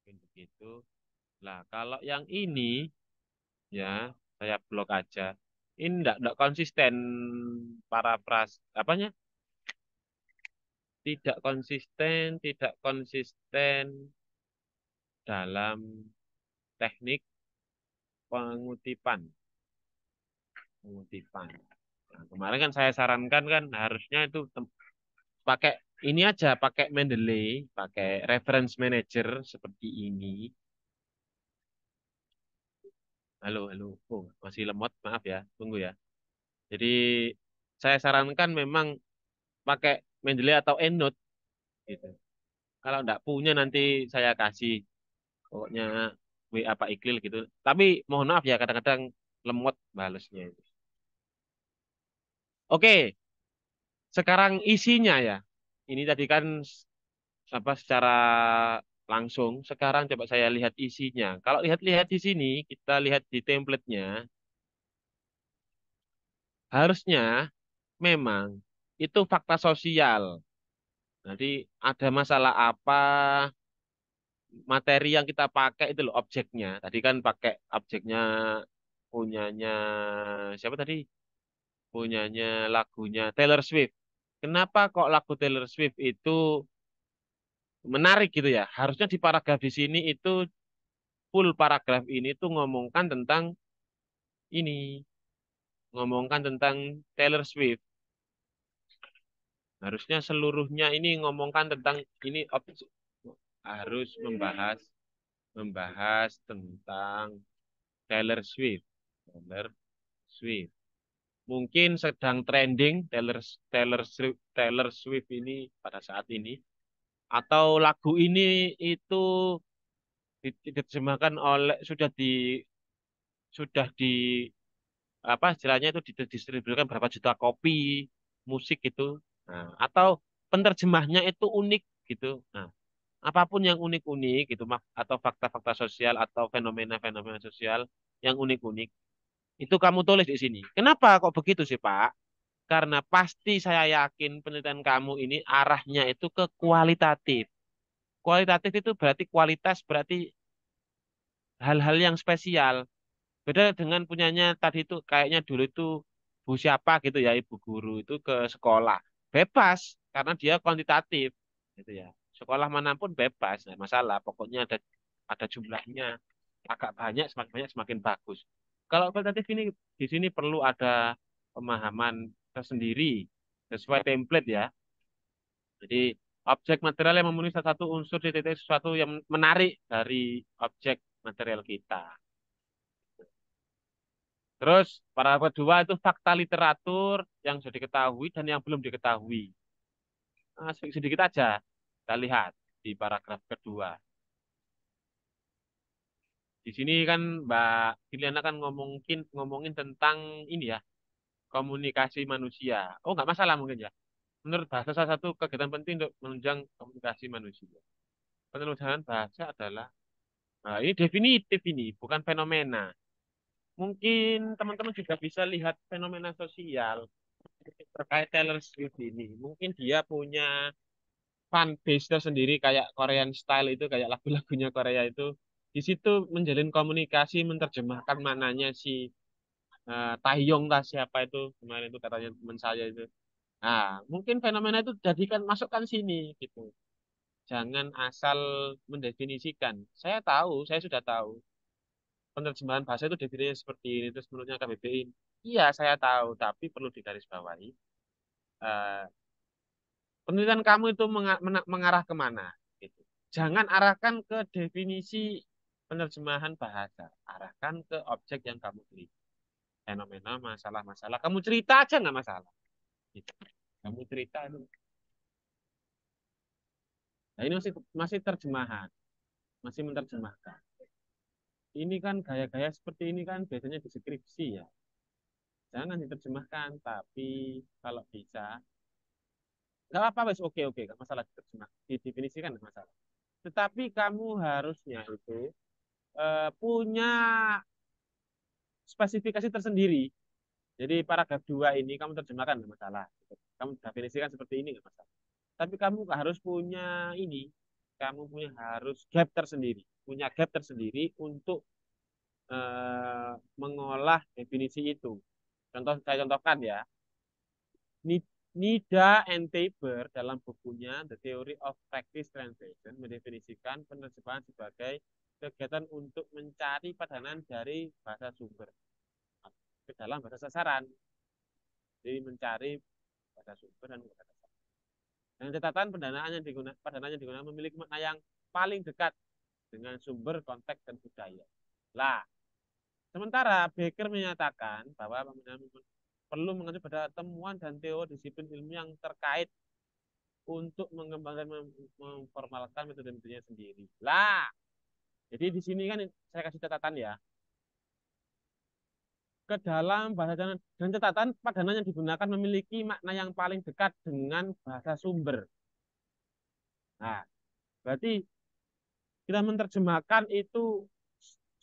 mungkin begitu lah kalau yang ini ya saya blok aja ini tidak tidak konsisten para pras apanya tidak konsisten tidak konsisten dalam teknik pengutipan pengutipan. Nah, kemarin kan saya sarankan kan harusnya itu pakai ini aja, pakai Mendeley, pakai reference manager seperti ini. Halo, halo. Oh, masih lemot, maaf ya. Tunggu ya. Jadi saya sarankan memang pakai Mendeley atau EndNote gitu. Kalau enggak punya nanti saya kasih pokoknya WA apa iklil gitu. Tapi mohon maaf ya kadang-kadang lemot balasnya itu. Oke, sekarang isinya ya. Ini tadi kan apa secara langsung. Sekarang coba saya lihat isinya. Kalau lihat-lihat di sini, kita lihat di templatenya Harusnya memang itu fakta sosial. Nanti ada masalah apa, materi yang kita pakai itu loh objeknya. Tadi kan pakai objeknya punyanya siapa tadi? punyanya lagunya Taylor Swift. Kenapa kok lagu Taylor Swift itu menarik gitu ya? Harusnya di paragraf di sini itu full paragraf ini tuh ngomongkan tentang ini, ngomongkan tentang Taylor Swift. Harusnya seluruhnya ini ngomongkan tentang ini harus membahas membahas tentang Taylor Swift. Taylor Swift mungkin sedang trending Taylor Taylor Swift, Taylor Swift ini pada saat ini atau lagu ini itu diterjemahkan oleh sudah di sudah di apa istilahnya itu didistribusikan berapa juta kopi musik gitu nah, atau penerjemahnya itu unik gitu nah apapun yang unik-unik gitu atau fakta-fakta sosial atau fenomena-fenomena sosial yang unik-unik itu kamu tulis di sini. Kenapa kok begitu sih, Pak? Karena pasti saya yakin penelitian kamu ini arahnya itu ke kualitatif. Kualitatif itu berarti kualitas, berarti hal-hal yang spesial. Beda dengan punyanya tadi itu kayaknya dulu itu Bu siapa gitu ya, Ibu guru itu ke sekolah. Bebas karena dia kuantitatif gitu ya. Sekolah manapun bebas, nah, masalah. Pokoknya ada ada jumlahnya agak banyak semakin banyak semakin bagus kalau kualitatif ini di sini perlu ada pemahaman tersendiri sesuai template ya. Jadi objek material yang memenuhi salah satu unsur di titik sesuatu yang menarik dari objek material kita. Terus para kedua itu fakta literatur yang sudah diketahui dan yang belum diketahui. Nah, sedikit aja kita lihat di paragraf kedua. Di sini kan Mbak Kiliana kan ngomongin ngomongin tentang ini ya, komunikasi manusia. Oh, nggak masalah mungkin ya. Menurut bahasa salah satu kegiatan penting untuk menunjang komunikasi manusia. Penelusuran bahasa adalah nah ini definitif ini, bukan fenomena. Mungkin teman-teman juga bisa lihat fenomena sosial terkait Taylor Swift ini. Mungkin dia punya fan base sendiri kayak Korean style itu kayak lagu-lagunya Korea itu di situ menjalin komunikasi menerjemahkan mananya si uh, lah siapa itu kemarin itu katanya teman saya itu nah mungkin fenomena itu jadikan masukkan sini gitu jangan asal mendefinisikan saya tahu saya sudah tahu penerjemahan bahasa itu definisinya seperti ini terus menurutnya KBBI iya saya tahu tapi perlu digarisbawahi uh, penelitian kamu itu mengarah kemana gitu. jangan arahkan ke definisi penerjemahan bahasa. Arahkan ke objek yang kamu beli. Fenomena, masalah-masalah. Kamu cerita aja nggak masalah. Gitu. Kamu cerita dulu. Nah, ini masih masih terjemahan. Masih menerjemahkan. Ini kan gaya-gaya seperti ini kan biasanya di skripsi ya. Jangan diterjemahkan, tapi kalau bisa nggak apa-apa oke oke oke nggak masalah diterjemahkan didefinisikan nggak masalah tetapi kamu harusnya itu Eh, punya spesifikasi tersendiri. Jadi paragraf dua ini kamu terjemahkan nggak masalah. Kamu definisikan seperti ini nggak masalah. Tapi kamu harus punya ini, kamu punya harus gap tersendiri, punya gap tersendiri untuk uh, mengolah definisi itu. Contoh saya contohkan ya. Nida and Tabor dalam bukunya The Theory of Practice Translation mendefinisikan penerjemahan sebagai kegiatan untuk mencari padanan dari bahasa sumber ke dalam bahasa sasaran. Jadi mencari bahasa sumber dan bahasa sasaran. Dan catatan pendanaan yang digunakan, padanan yang digunakan memiliki makna yang paling dekat dengan sumber konteks dan budaya. Lah, sementara Baker menyatakan bahwa perlu mengacu pada temuan dan teori disiplin ilmu yang terkait untuk mengembangkan mem memformalkan metode-metodenya sendiri. Lah, jadi di sini kan saya kasih catatan ya. Ke dalam bahasa Jawa dan catatan padanan yang digunakan memiliki makna yang paling dekat dengan bahasa sumber. Nah, berarti kita menerjemahkan itu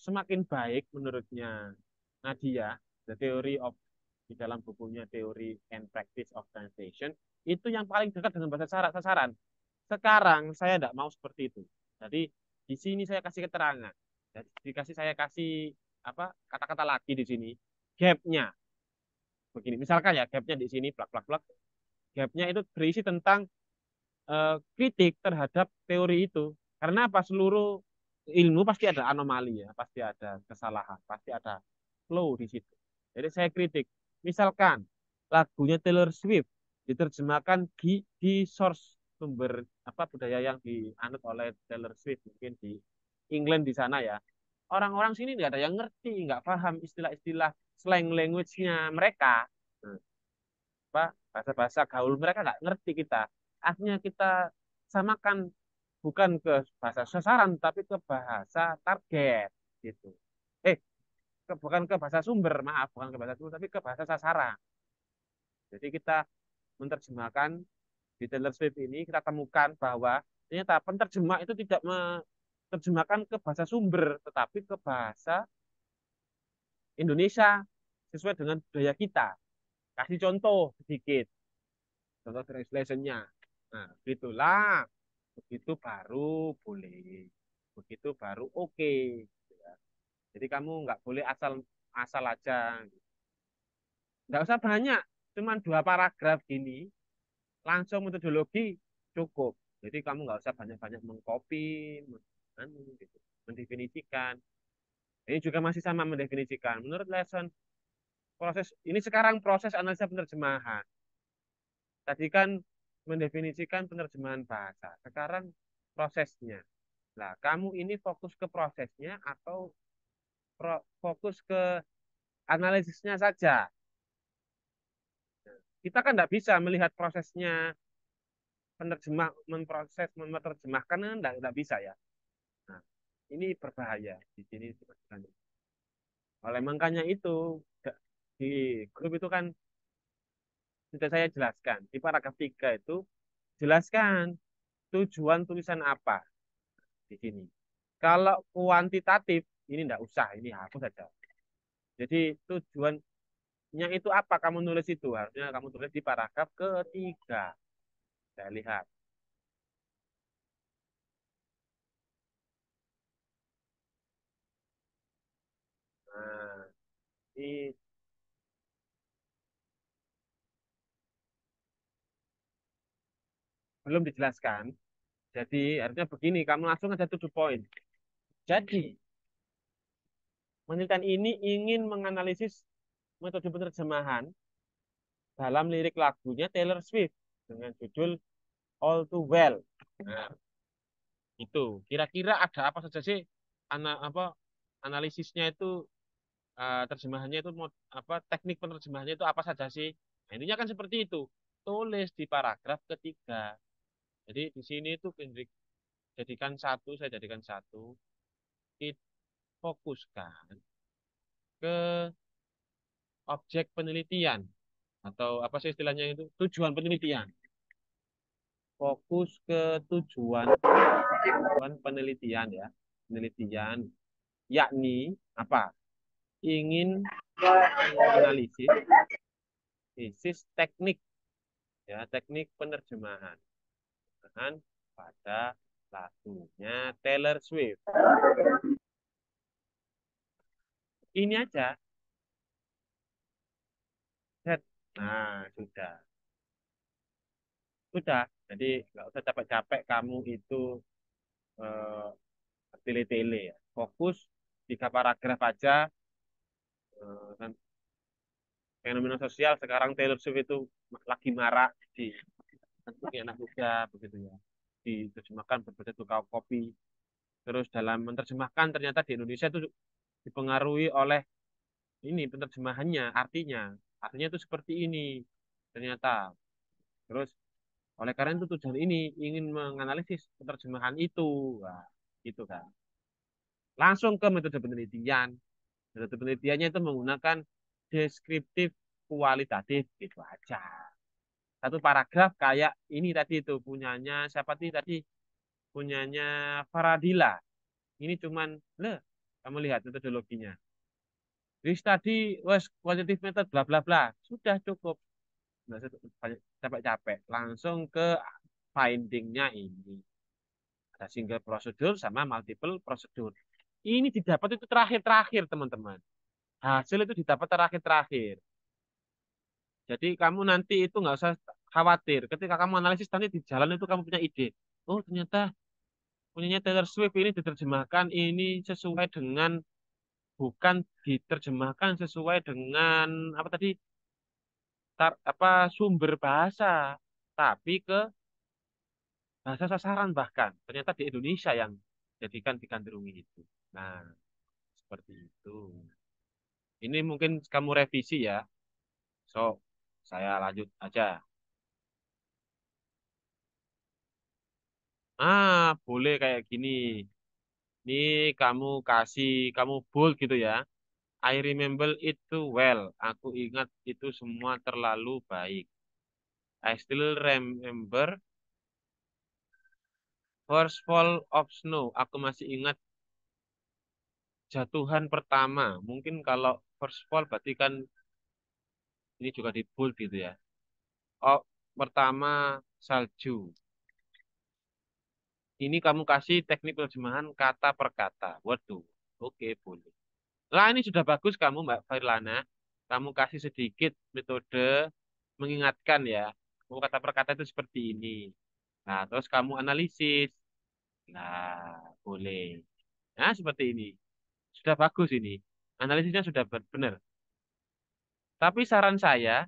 semakin baik menurutnya Nadia, The Theory of di dalam bukunya Theory and Practice of Translation, itu yang paling dekat dengan bahasa sasaran. Sekarang saya tidak mau seperti itu. Jadi di sini saya kasih keterangan dan dikasih saya kasih apa kata-kata lagi di sini gapnya begini misalkan ya gapnya di sini plak plak plak gapnya itu berisi tentang uh, kritik terhadap teori itu karena apa seluruh ilmu pasti ada anomali ya pasti ada kesalahan pasti ada flow di situ jadi saya kritik misalkan lagunya Taylor Swift diterjemahkan di, di source sumber apa budaya yang dianut oleh Taylor Swift mungkin di England di sana ya orang-orang sini nggak ada yang ngerti nggak paham istilah-istilah slang language-nya mereka hmm. apa bahasa-bahasa gaul mereka nggak ngerti kita akhirnya kita samakan bukan ke bahasa sasaran tapi ke bahasa target gitu eh ke, bukan ke bahasa sumber maaf bukan ke bahasa sumber tapi ke bahasa sasaran jadi kita menerjemahkan di dalam Swift ini kita temukan bahwa ternyata penerjemah itu tidak menerjemahkan ke bahasa sumber, tetapi ke bahasa Indonesia sesuai dengan budaya kita. Kasih contoh sedikit. Contoh translation-nya. Nah, begitulah. Begitu baru boleh. Begitu baru oke. Okay. Gitu ya. Jadi kamu nggak boleh asal asal aja. Gitu. Nggak usah banyak. Cuman dua paragraf gini, langsung metodologi cukup. Jadi kamu nggak usah banyak-banyak mengcopy, kan, gitu, mendefinisikan. Ini juga masih sama mendefinisikan. Menurut lesson, proses ini sekarang proses analisa penerjemahan. Tadi kan mendefinisikan penerjemahan bahasa. Sekarang prosesnya. Nah, kamu ini fokus ke prosesnya atau pro, fokus ke analisisnya saja kita kan tidak bisa melihat prosesnya penerjemah memproses menerjemahkan kan tidak tidak bisa ya nah ini berbahaya di sini oleh makanya itu di grup itu kan sudah saya jelaskan di paragraf 3 itu jelaskan tujuan tulisan apa di sini kalau kuantitatif ini tidak usah ini hapus saja jadi tujuan yang itu apa kamu nulis itu artinya kamu tulis di paragraf ketiga saya lihat nah itu belum dijelaskan jadi artinya begini kamu langsung aja to the jadi penelitian ini ingin menganalisis metode penerjemahan dalam lirik lagunya Taylor Swift dengan judul All Too Well. Nah, itu kira-kira ada apa saja sih ana, apa analisisnya itu uh, terjemahannya itu apa teknik penerjemahannya itu apa saja sih? Nah, intinya kan seperti itu. Tulis di paragraf ketiga. Jadi di sini itu Kendrick jadikan satu, saya jadikan satu. Kita fokuskan ke objek penelitian atau apa sih istilahnya itu tujuan penelitian fokus ke tujuan tujuan penelitian ya penelitian yakni apa ingin menganalisis tesis teknik ya teknik penerjemahan penerjemahan pada lagunya Taylor Swift ini aja Nah, sudah. Sudah. Jadi nggak usah capek-capek kamu itu eh, tele-tele ya. Fokus di paragraf aja. Eh, dan fenomena sosial sekarang Taylor Swift itu lagi marak di tentunya anak muda begitu ya. Diterjemahkan berbagai tukang kopi. Terus dalam menerjemahkan ternyata di Indonesia itu dipengaruhi oleh ini penerjemahannya, artinya artinya itu seperti ini ternyata terus oleh karena itu tujuan ini ingin menganalisis penerjemahan itu nah, gitu kan langsung ke metode penelitian metode penelitiannya itu menggunakan deskriptif kualitatif gitu aja satu paragraf kayak ini tadi itu punyanya siapa sih tadi punyanya Faradila ini cuman le kamu lihat metodologinya jadi tadi wes quantitative method bla bla bla sudah cukup. Nggak capek-capek. Langsung ke findingnya ini. Ada single prosedur sama multiple prosedur. Ini didapat itu terakhir-terakhir teman-teman. Hasil itu didapat terakhir-terakhir. Jadi kamu nanti itu nggak usah khawatir. Ketika kamu analisis nanti di jalan itu kamu punya ide. Oh ternyata punyanya Taylor Swift ini diterjemahkan ini sesuai dengan bukan diterjemahkan sesuai dengan apa tadi tar, apa sumber bahasa tapi ke bahasa sasaran bahkan ternyata di Indonesia yang jadikan digandrungi itu nah seperti itu ini mungkin kamu revisi ya so saya lanjut aja ah boleh kayak gini ini kamu kasih, kamu bold gitu ya. I remember it too well. Aku ingat itu semua terlalu baik. I still remember first fall of snow. Aku masih ingat jatuhan pertama. Mungkin kalau first fall berarti kan ini juga di bold gitu ya. Oh, pertama salju. Ini kamu kasih teknik penerjemahan kata per kata. Waduh, oke boleh. Lah ini sudah bagus kamu Mbak Fairlana. Kamu kasih sedikit metode mengingatkan ya. kamu oh, kata per kata itu seperti ini. Nah, terus kamu analisis. Nah, boleh. Nah, seperti ini. Sudah bagus ini. Analisisnya sudah benar. Tapi saran saya,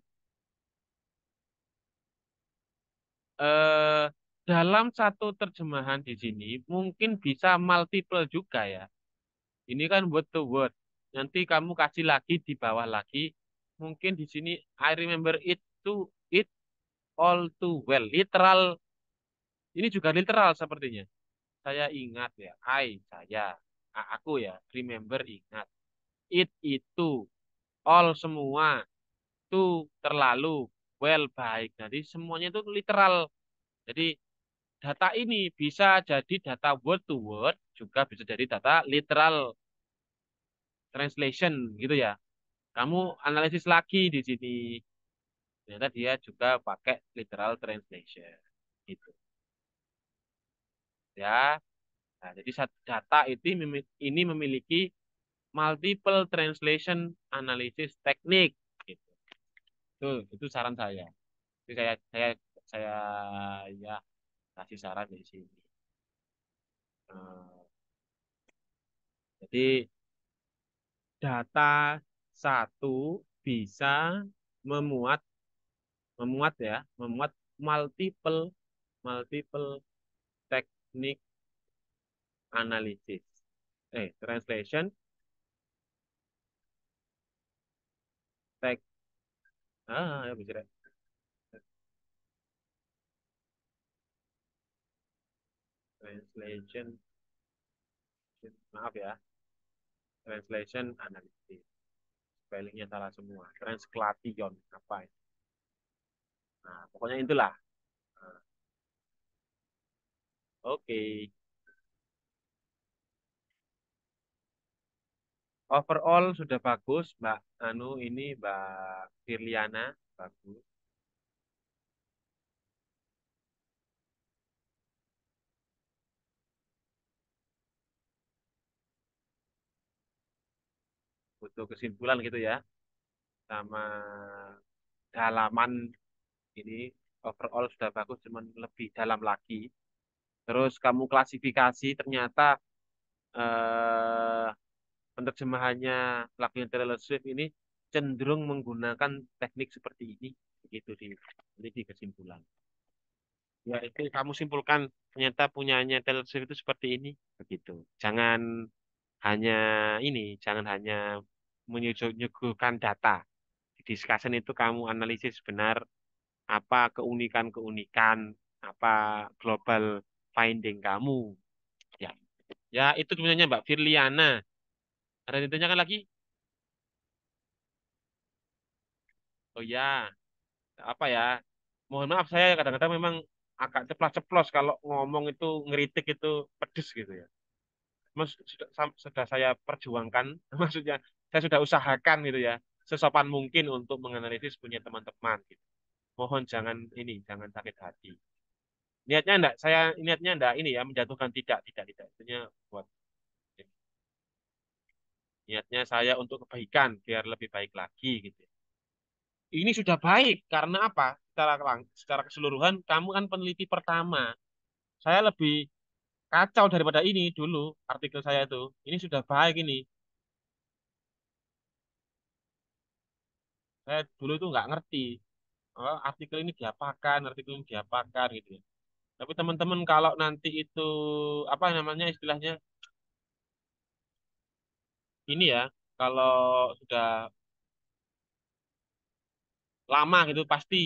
eh, dalam satu terjemahan di sini mungkin bisa multiple juga ya. Ini kan word to word. Nanti kamu kasih lagi di bawah lagi. Mungkin di sini I remember it to it all too well. Literal. Ini juga literal sepertinya. Saya ingat ya. I, saya. Aku ya. Remember, ingat. It, itu. All, semua. To, terlalu. Well, baik. Jadi semuanya itu literal. Jadi data ini bisa jadi data word to word, juga bisa jadi data literal translation gitu ya. Kamu analisis lagi di sini. Ternyata dia juga pakai literal translation gitu. Ya. Nah, jadi data itu ini memiliki multiple translation analysis teknik gitu. Itu itu saran saya. Jadi saya saya saya ya kasih saran di sini. Uh, jadi data satu bisa memuat memuat ya memuat multiple multiple teknik analisis eh translation tek ah ya bisa translation maaf ya translation analisis spellingnya salah semua translation apa ya nah pokoknya itulah nah. oke okay. overall sudah bagus Mbak Anu ini Mbak Firliana bagus satu gitu, kesimpulan gitu ya sama dalaman ini overall sudah bagus cuman lebih dalam lagi terus kamu klasifikasi ternyata eh, penerjemahannya yang Taylor Swift ini cenderung menggunakan teknik seperti ini begitu sih ini di kesimpulan ya itu kamu simpulkan ternyata punyanya Taylor Swift itu seperti ini begitu jangan hanya ini jangan hanya menyuguhkan data. Di discussion itu kamu analisis benar apa keunikan-keunikan, apa global finding kamu. Ya, ya itu sebenarnya Mbak Firliana. Ada yang ditanyakan lagi? Oh ya, apa ya? Mohon maaf saya kadang-kadang memang agak ceplos-ceplos kalau ngomong itu ngeritik itu pedes gitu ya. Mas sudah, sudah saya perjuangkan, maksudnya saya sudah usahakan gitu ya sesopan mungkin untuk menganalisis punya teman-teman gitu. Mohon jangan ini, jangan sakit hati. Niatnya enggak, saya niatnya enggak ini ya menjatuhkan tidak, tidak, tidak. Itunya buat niatnya saya untuk kebaikan biar lebih baik lagi gitu. Ya. Ini sudah baik karena apa? Secara secara keseluruhan kamu kan peneliti pertama. Saya lebih kacau daripada ini dulu artikel saya itu. Ini sudah baik ini. saya dulu itu nggak ngerti oh, artikel ini diapakan artikel ini diapakan gitu ya tapi teman-teman kalau nanti itu apa namanya istilahnya ini ya kalau sudah lama gitu pasti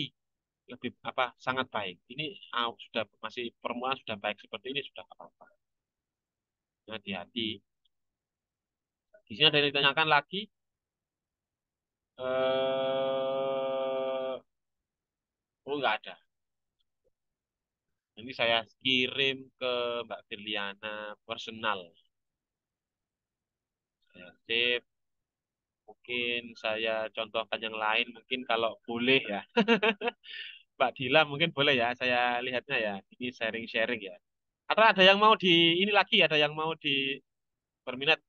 lebih apa sangat baik ini oh, sudah masih permulaan sudah baik seperti ini sudah apa-apa hati-hati di sini ada yang ditanyakan lagi eh oh nggak ada. Ini saya kirim ke Mbak Firliana personal. Nah, saya Mungkin saya contohkan yang lain, mungkin kalau boleh ya. Mbak Dila mungkin boleh ya, saya lihatnya ya. Ini sharing-sharing ya. Atau ada yang mau di, ini lagi ada yang mau di berminat.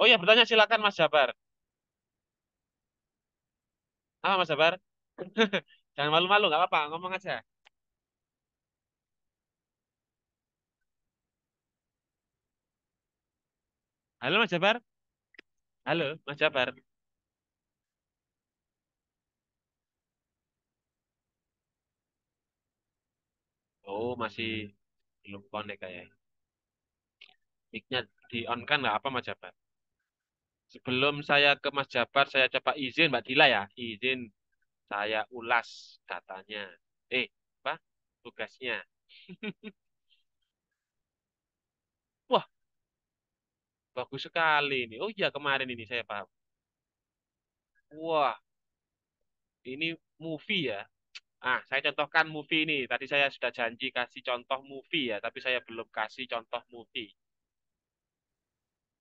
Oh ya bertanya silakan Mas Jabar. Apa Mas Jabar, Jangan malu-malu, nggak apa-apa, ngomong aja. Halo Mas Jabar? Halo Mas Jabar? Oh, masih belum connect kayaknya. Mic-nya di on kan nggak apa Mas Jabar? Sebelum saya ke Mas Jabar, saya coba izin Mbak Dila ya. Izin saya ulas datanya. Eh, apa? Tugasnya. Wah, bagus sekali ini. Oh iya, kemarin ini saya paham. Wah, ini movie ya. Ah, saya contohkan movie ini. Tadi saya sudah janji kasih contoh movie ya, tapi saya belum kasih contoh movie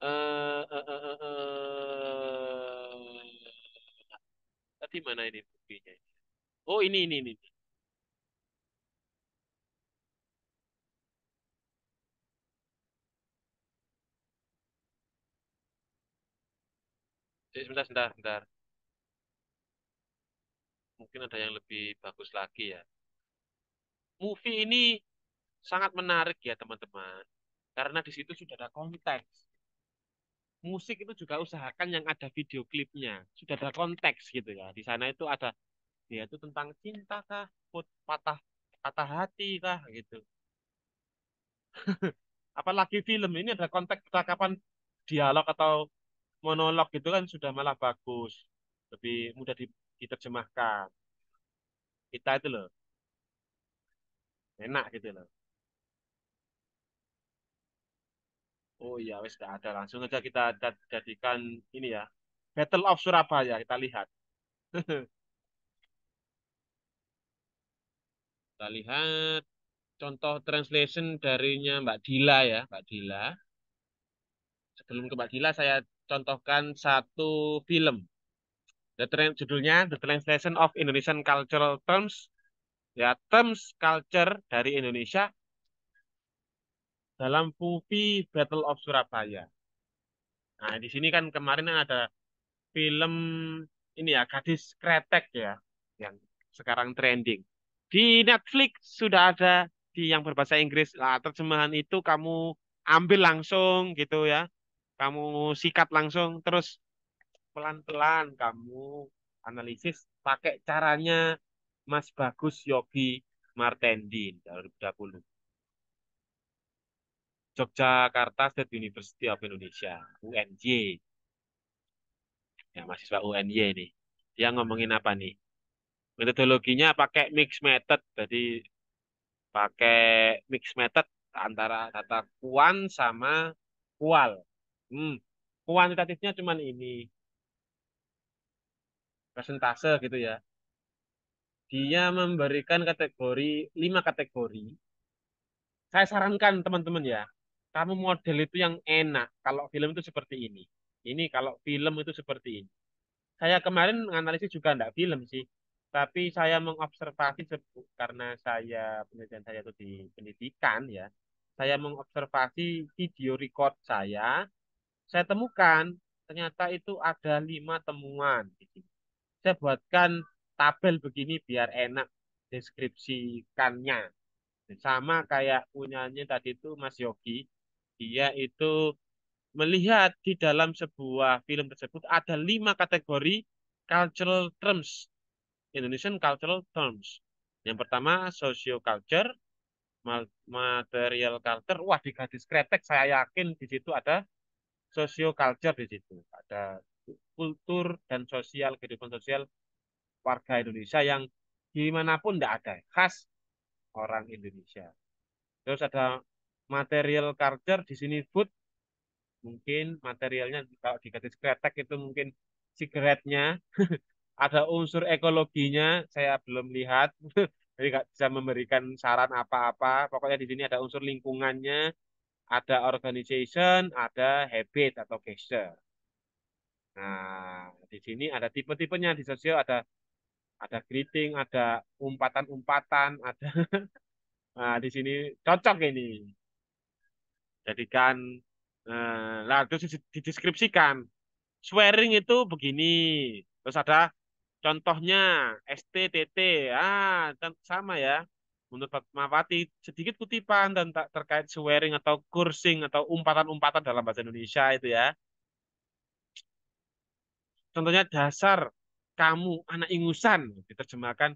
uh, eh, uh, eh, uh, eh, uh, uh. Tadi mana ini buktinya? Oh ini ini ini. Sebentar, sebentar, sebentar. Mungkin ada yang lebih bagus lagi ya. Movie ini sangat menarik ya teman-teman. Karena di situ sudah ada konteks musik itu juga usahakan yang ada video klipnya sudah ada konteks gitu ya di sana itu ada dia ya itu tentang cinta kah put, patah patah hati kah gitu apalagi film ini ada konteks percakapan dialog atau monolog gitu kan sudah malah bagus lebih mudah diterjemahkan kita itu loh enak gitu loh Oh iya, wes tidak ada. Langsung aja kita jad- jadikan ini ya. Battle of Surabaya, kita lihat. kita lihat contoh translation darinya Mbak Dila ya, Mbak Dila. Sebelum ke Mbak Dila, saya contohkan satu film. The trend, judulnya The Translation of Indonesian Cultural Terms. Ya, terms culture dari Indonesia dalam movie Battle of Surabaya. Nah, di sini kan kemarin kan ada film ini ya, Gadis Kretek ya, yang sekarang trending. Di Netflix sudah ada di yang berbahasa Inggris. Nah, terjemahan itu kamu ambil langsung gitu ya. Kamu sikat langsung terus pelan-pelan kamu analisis pakai caranya Mas Bagus Yogi Martendin 2020. Yogyakarta State University of Indonesia, UNJ. Ya, mahasiswa UNJ ini. Dia ngomongin apa nih? Metodologinya pakai mix method. Jadi pakai mix method antara data kuan sama kual. Hmm. Kuantitatifnya cuma ini. Persentase gitu ya. Dia memberikan kategori, lima kategori. Saya sarankan teman-teman ya, kamu model itu yang enak. Kalau film itu seperti ini. Ini kalau film itu seperti ini. Saya kemarin menganalisis juga enggak film sih. Tapi saya mengobservasi karena saya penelitian saya itu di pendidikan ya. Saya mengobservasi video record saya. Saya temukan ternyata itu ada lima temuan. Saya buatkan tabel begini biar enak deskripsikannya. Sama kayak punyanya tadi itu Mas Yogi, dia itu melihat di dalam sebuah film tersebut ada lima kategori cultural terms, Indonesian cultural terms. Yang pertama socio culture, material culture. Wah di gadis kretek saya yakin di situ ada socio culture di situ. Ada kultur dan sosial kehidupan sosial warga Indonesia yang dimanapun tidak ada khas orang Indonesia. Terus ada material culture di sini food mungkin materialnya kalau dikasih kretek itu mungkin sigaretnya ada unsur ekologinya saya belum lihat jadi nggak bisa memberikan saran apa-apa pokoknya di sini ada unsur lingkungannya ada organization ada habit atau gesture nah di sini ada tipe-tipenya di sosial ada ada greeting ada umpatan-umpatan ada nah di sini cocok ini jadikan eh, lah terus dideskripsikan swearing itu begini terus ada contohnya STTT ah kan sama ya menurut Fatmawati sedikit kutipan dan tak terkait swearing atau cursing atau umpatan-umpatan dalam bahasa Indonesia itu ya contohnya dasar kamu anak ingusan diterjemahkan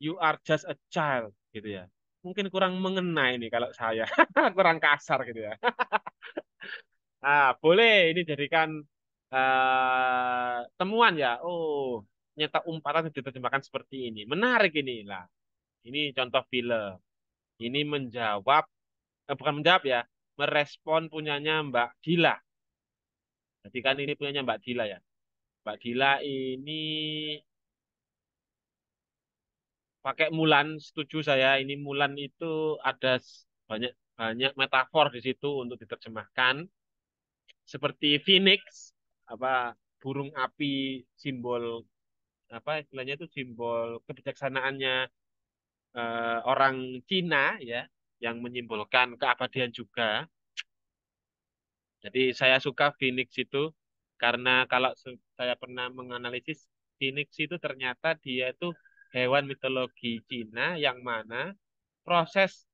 you are just a child gitu ya mungkin kurang mengena ini kalau saya kurang kasar gitu ya ah boleh ini jadikan uh, temuan ya oh nyata umpatan diterjemahkan seperti ini menarik ini lah ini contoh film ini menjawab eh, bukan menjawab ya merespon punyanya Mbak Dila jadi kan ini punyanya Mbak Dila ya Mbak Dila ini pakai Mulan setuju saya ini Mulan itu ada banyak banyak metafor di situ untuk diterjemahkan seperti phoenix apa burung api simbol apa istilahnya itu simbol kebijaksanaannya e, orang Cina ya yang menyimbolkan keabadian juga. Jadi saya suka phoenix itu karena kalau saya pernah menganalisis phoenix itu ternyata dia itu hewan mitologi Cina yang mana proses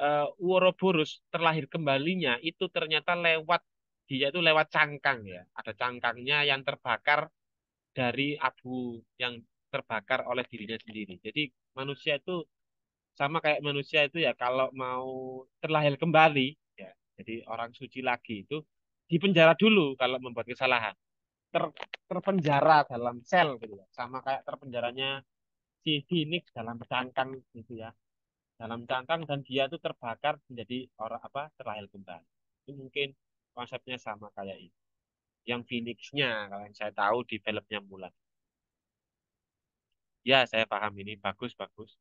uh, eh, Uroboros terlahir kembalinya itu ternyata lewat dia itu lewat cangkang ya. Ada cangkangnya yang terbakar dari abu yang terbakar oleh dirinya sendiri. Jadi manusia itu sama kayak manusia itu ya kalau mau terlahir kembali ya. Jadi orang suci lagi itu dipenjara dulu kalau membuat kesalahan. Ter, terpenjara dalam sel gitu ya. Sama kayak terpenjaranya si Phoenix dalam cangkang gitu ya dalam cangkang dan dia itu terbakar menjadi orang apa terlahir kembali itu mungkin konsepnya sama kayak ini yang Phoenixnya kalau yang saya tahu di filmnya Mulan ya saya paham ini bagus bagus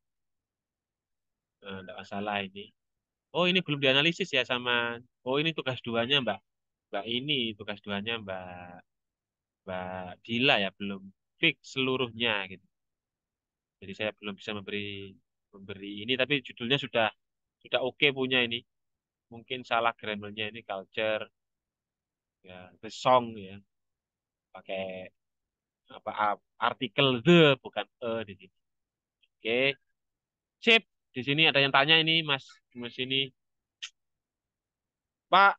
tidak eh, nah, masalah ini oh ini belum dianalisis ya sama oh ini tugas duanya mbak mbak ini tugas duanya mbak mbak Dila ya belum fix seluruhnya gitu jadi saya belum bisa memberi memberi ini tapi judulnya sudah sudah oke okay punya ini. Mungkin salah grammarnya ini culture ya the song ya. Pakai apa artikel the bukan e di sini. Oke. Okay. Sip. Di sini ada yang tanya ini Mas Mas ini Pak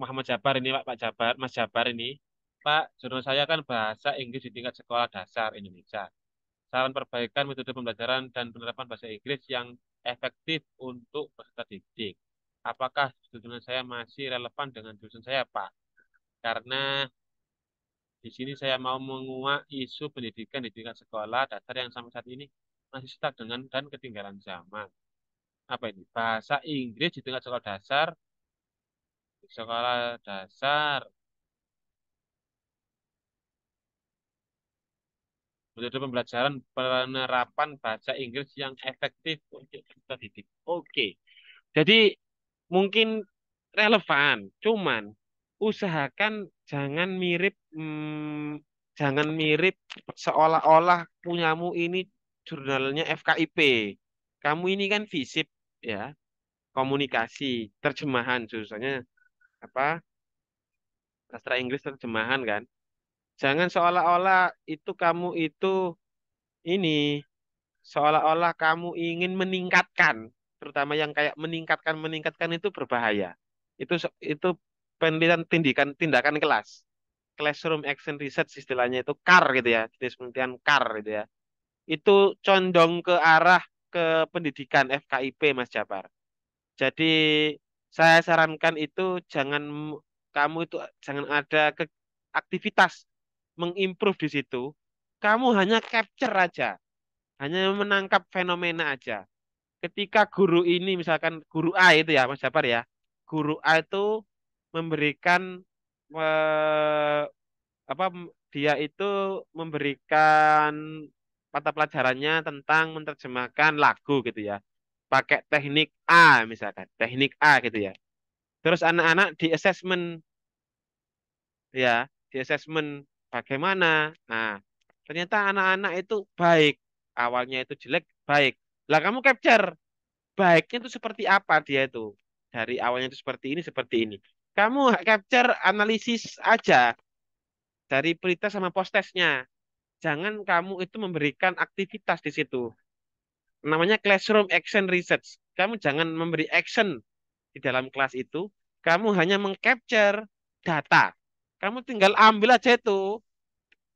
Muhammad Jabar ini Pak Pak Jabar Mas Jabar ini Pak jurnal saya kan bahasa Inggris di tingkat sekolah dasar Indonesia saran perbaikan metode pembelajaran dan penerapan bahasa Inggris yang efektif untuk peserta didik. Apakah jurusan saya masih relevan dengan jurusan saya, Pak? Karena di sini saya mau menguak isu pendidikan di tingkat sekolah dasar yang sampai saat ini masih stuck dengan dan ketinggalan zaman. Apa ini? Bahasa Inggris di tingkat sekolah dasar di sekolah dasar metode pembelajaran penerapan bahasa Inggris yang efektif untuk peserta didik. Oke. Jadi mungkin relevan, cuman usahakan jangan mirip hmm, jangan mirip seolah-olah punyamu ini jurnalnya FKIP. Kamu ini kan visip ya, komunikasi, terjemahan susahnya apa? Sastra Inggris terjemahan kan. Jangan seolah-olah itu kamu itu ini seolah-olah kamu ingin meningkatkan, terutama yang kayak meningkatkan meningkatkan itu berbahaya. Itu itu penelitian tindikan tindakan kelas. Classroom Action Research istilahnya itu CAR gitu ya, jenis penelitian CAR gitu ya. Itu condong ke arah ke pendidikan FKIP Mas Jabar. Jadi saya sarankan itu jangan kamu itu jangan ada ke aktivitas mengimprove di situ, kamu hanya capture aja. Hanya menangkap fenomena aja. Ketika guru ini misalkan guru A itu ya Mas Jafar ya. Guru A itu memberikan eh, apa dia itu memberikan mata pelajarannya tentang menerjemahkan lagu gitu ya. Pakai teknik A misalkan, teknik A gitu ya. Terus anak-anak di assessment ya, di assessment bagaimana? Nah, ternyata anak-anak itu baik. Awalnya itu jelek, baik. Lah kamu capture baiknya itu seperti apa dia itu. Dari awalnya itu seperti ini, seperti ini. Kamu capture analisis aja dari berita sama postesnya. Jangan kamu itu memberikan aktivitas di situ. Namanya classroom action research. Kamu jangan memberi action di dalam kelas itu. Kamu hanya mengcapture data kamu tinggal ambil aja itu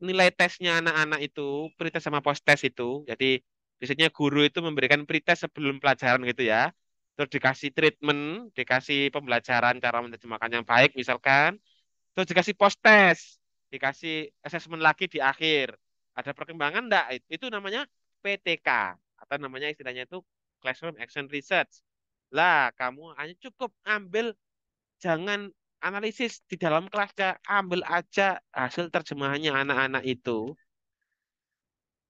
nilai tesnya anak-anak itu, pretest sama post test itu. Jadi biasanya guru itu memberikan pretest sebelum pelajaran gitu ya. Terus dikasih treatment, dikasih pembelajaran cara menerjemahkan yang baik misalkan. Terus dikasih post test, dikasih assessment lagi di akhir. Ada perkembangan enggak? Itu namanya PTK atau namanya istilahnya itu Classroom Action Research. Lah, kamu hanya cukup ambil jangan analisis di dalam kelas Kak. Ambil aja hasil terjemahannya anak-anak itu.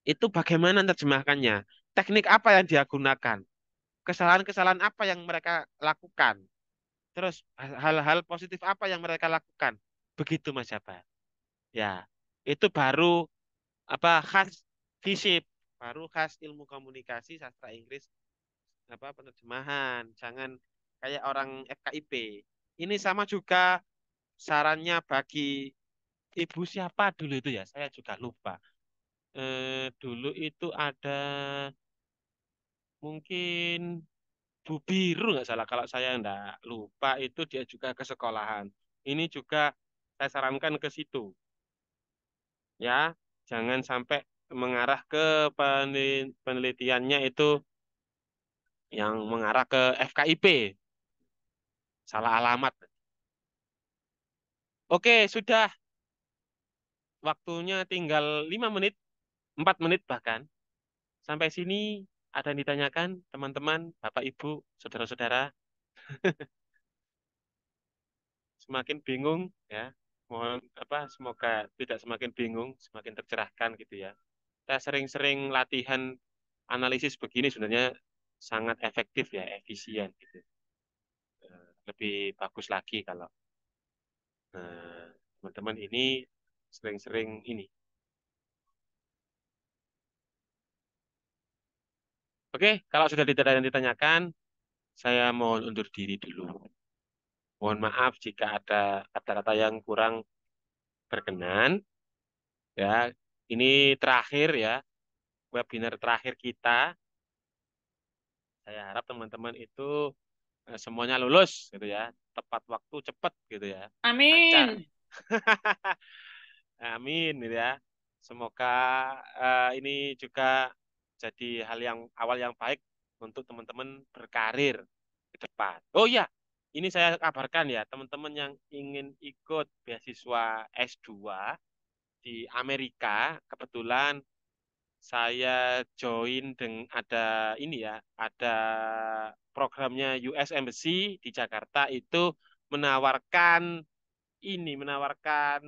Itu bagaimana terjemahkannya? Teknik apa yang dia gunakan? Kesalahan-kesalahan apa yang mereka lakukan? Terus hal-hal positif apa yang mereka lakukan? Begitu Mas Jabar. Ya, itu baru apa khas disip, baru khas ilmu komunikasi sastra Inggris apa penerjemahan. Jangan kayak orang FKIP ini sama juga sarannya bagi ibu siapa dulu itu ya, saya juga lupa. Eh, dulu itu ada mungkin Bu Biru nggak salah kalau saya nggak lupa itu dia juga ke sekolahan. Ini juga saya sarankan ke situ. Ya, jangan sampai mengarah ke penelitiannya itu yang mengarah ke FKIP Salah alamat. Oke, sudah. Waktunya tinggal 5 menit, 4 menit bahkan. Sampai sini ada yang ditanyakan teman-teman, Bapak Ibu, saudara-saudara. semakin bingung ya. Mohon apa semoga tidak semakin bingung, semakin tercerahkan gitu ya. Kita sering-sering latihan analisis begini sebenarnya sangat efektif ya, efisien gitu lebih bagus lagi kalau eh, teman-teman nah, ini sering-sering ini. Oke, kalau sudah tidak ada yang ditanyakan, saya mau undur diri dulu. Mohon maaf jika ada kata-kata yang kurang berkenan. Ya, ini terakhir ya, webinar terakhir kita. Saya harap teman-teman itu Eh, semuanya lulus gitu ya tepat waktu cepat gitu ya amin amin gitu ya semoga uh, ini juga jadi hal yang awal yang baik untuk teman-teman berkarir ke depan oh iya ini saya kabarkan ya teman-teman yang ingin ikut beasiswa S2 di Amerika kebetulan saya join dengan ada ini ya ada programnya US Embassy di Jakarta itu menawarkan ini menawarkan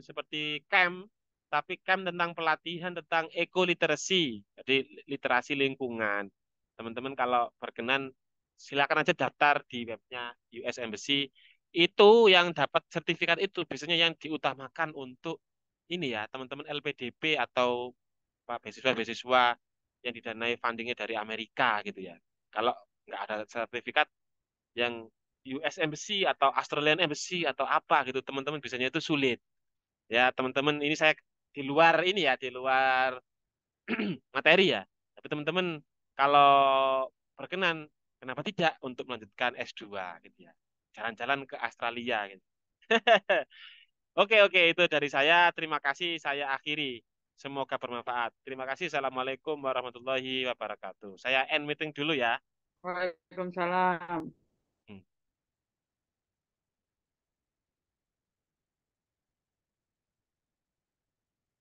seperti camp tapi camp tentang pelatihan tentang ekoliterasi jadi literasi lingkungan teman-teman kalau berkenan silakan aja daftar di webnya US Embassy itu yang dapat sertifikat itu biasanya yang diutamakan untuk ini ya teman-teman LPDP atau pak beasiswa-beasiswa yang didanai fundingnya dari Amerika gitu ya kalau nggak ada sertifikat yang US Embassy atau Australian Embassy atau apa gitu teman-teman biasanya itu sulit ya teman-teman ini saya di luar ini ya di luar materi ya tapi teman-teman kalau berkenan kenapa tidak untuk melanjutkan S2 gitu ya jalan-jalan ke Australia gitu oke oke itu dari saya terima kasih saya akhiri semoga bermanfaat terima kasih assalamualaikum warahmatullahi wabarakatuh saya end meeting dulu ya Waalaikumsalam.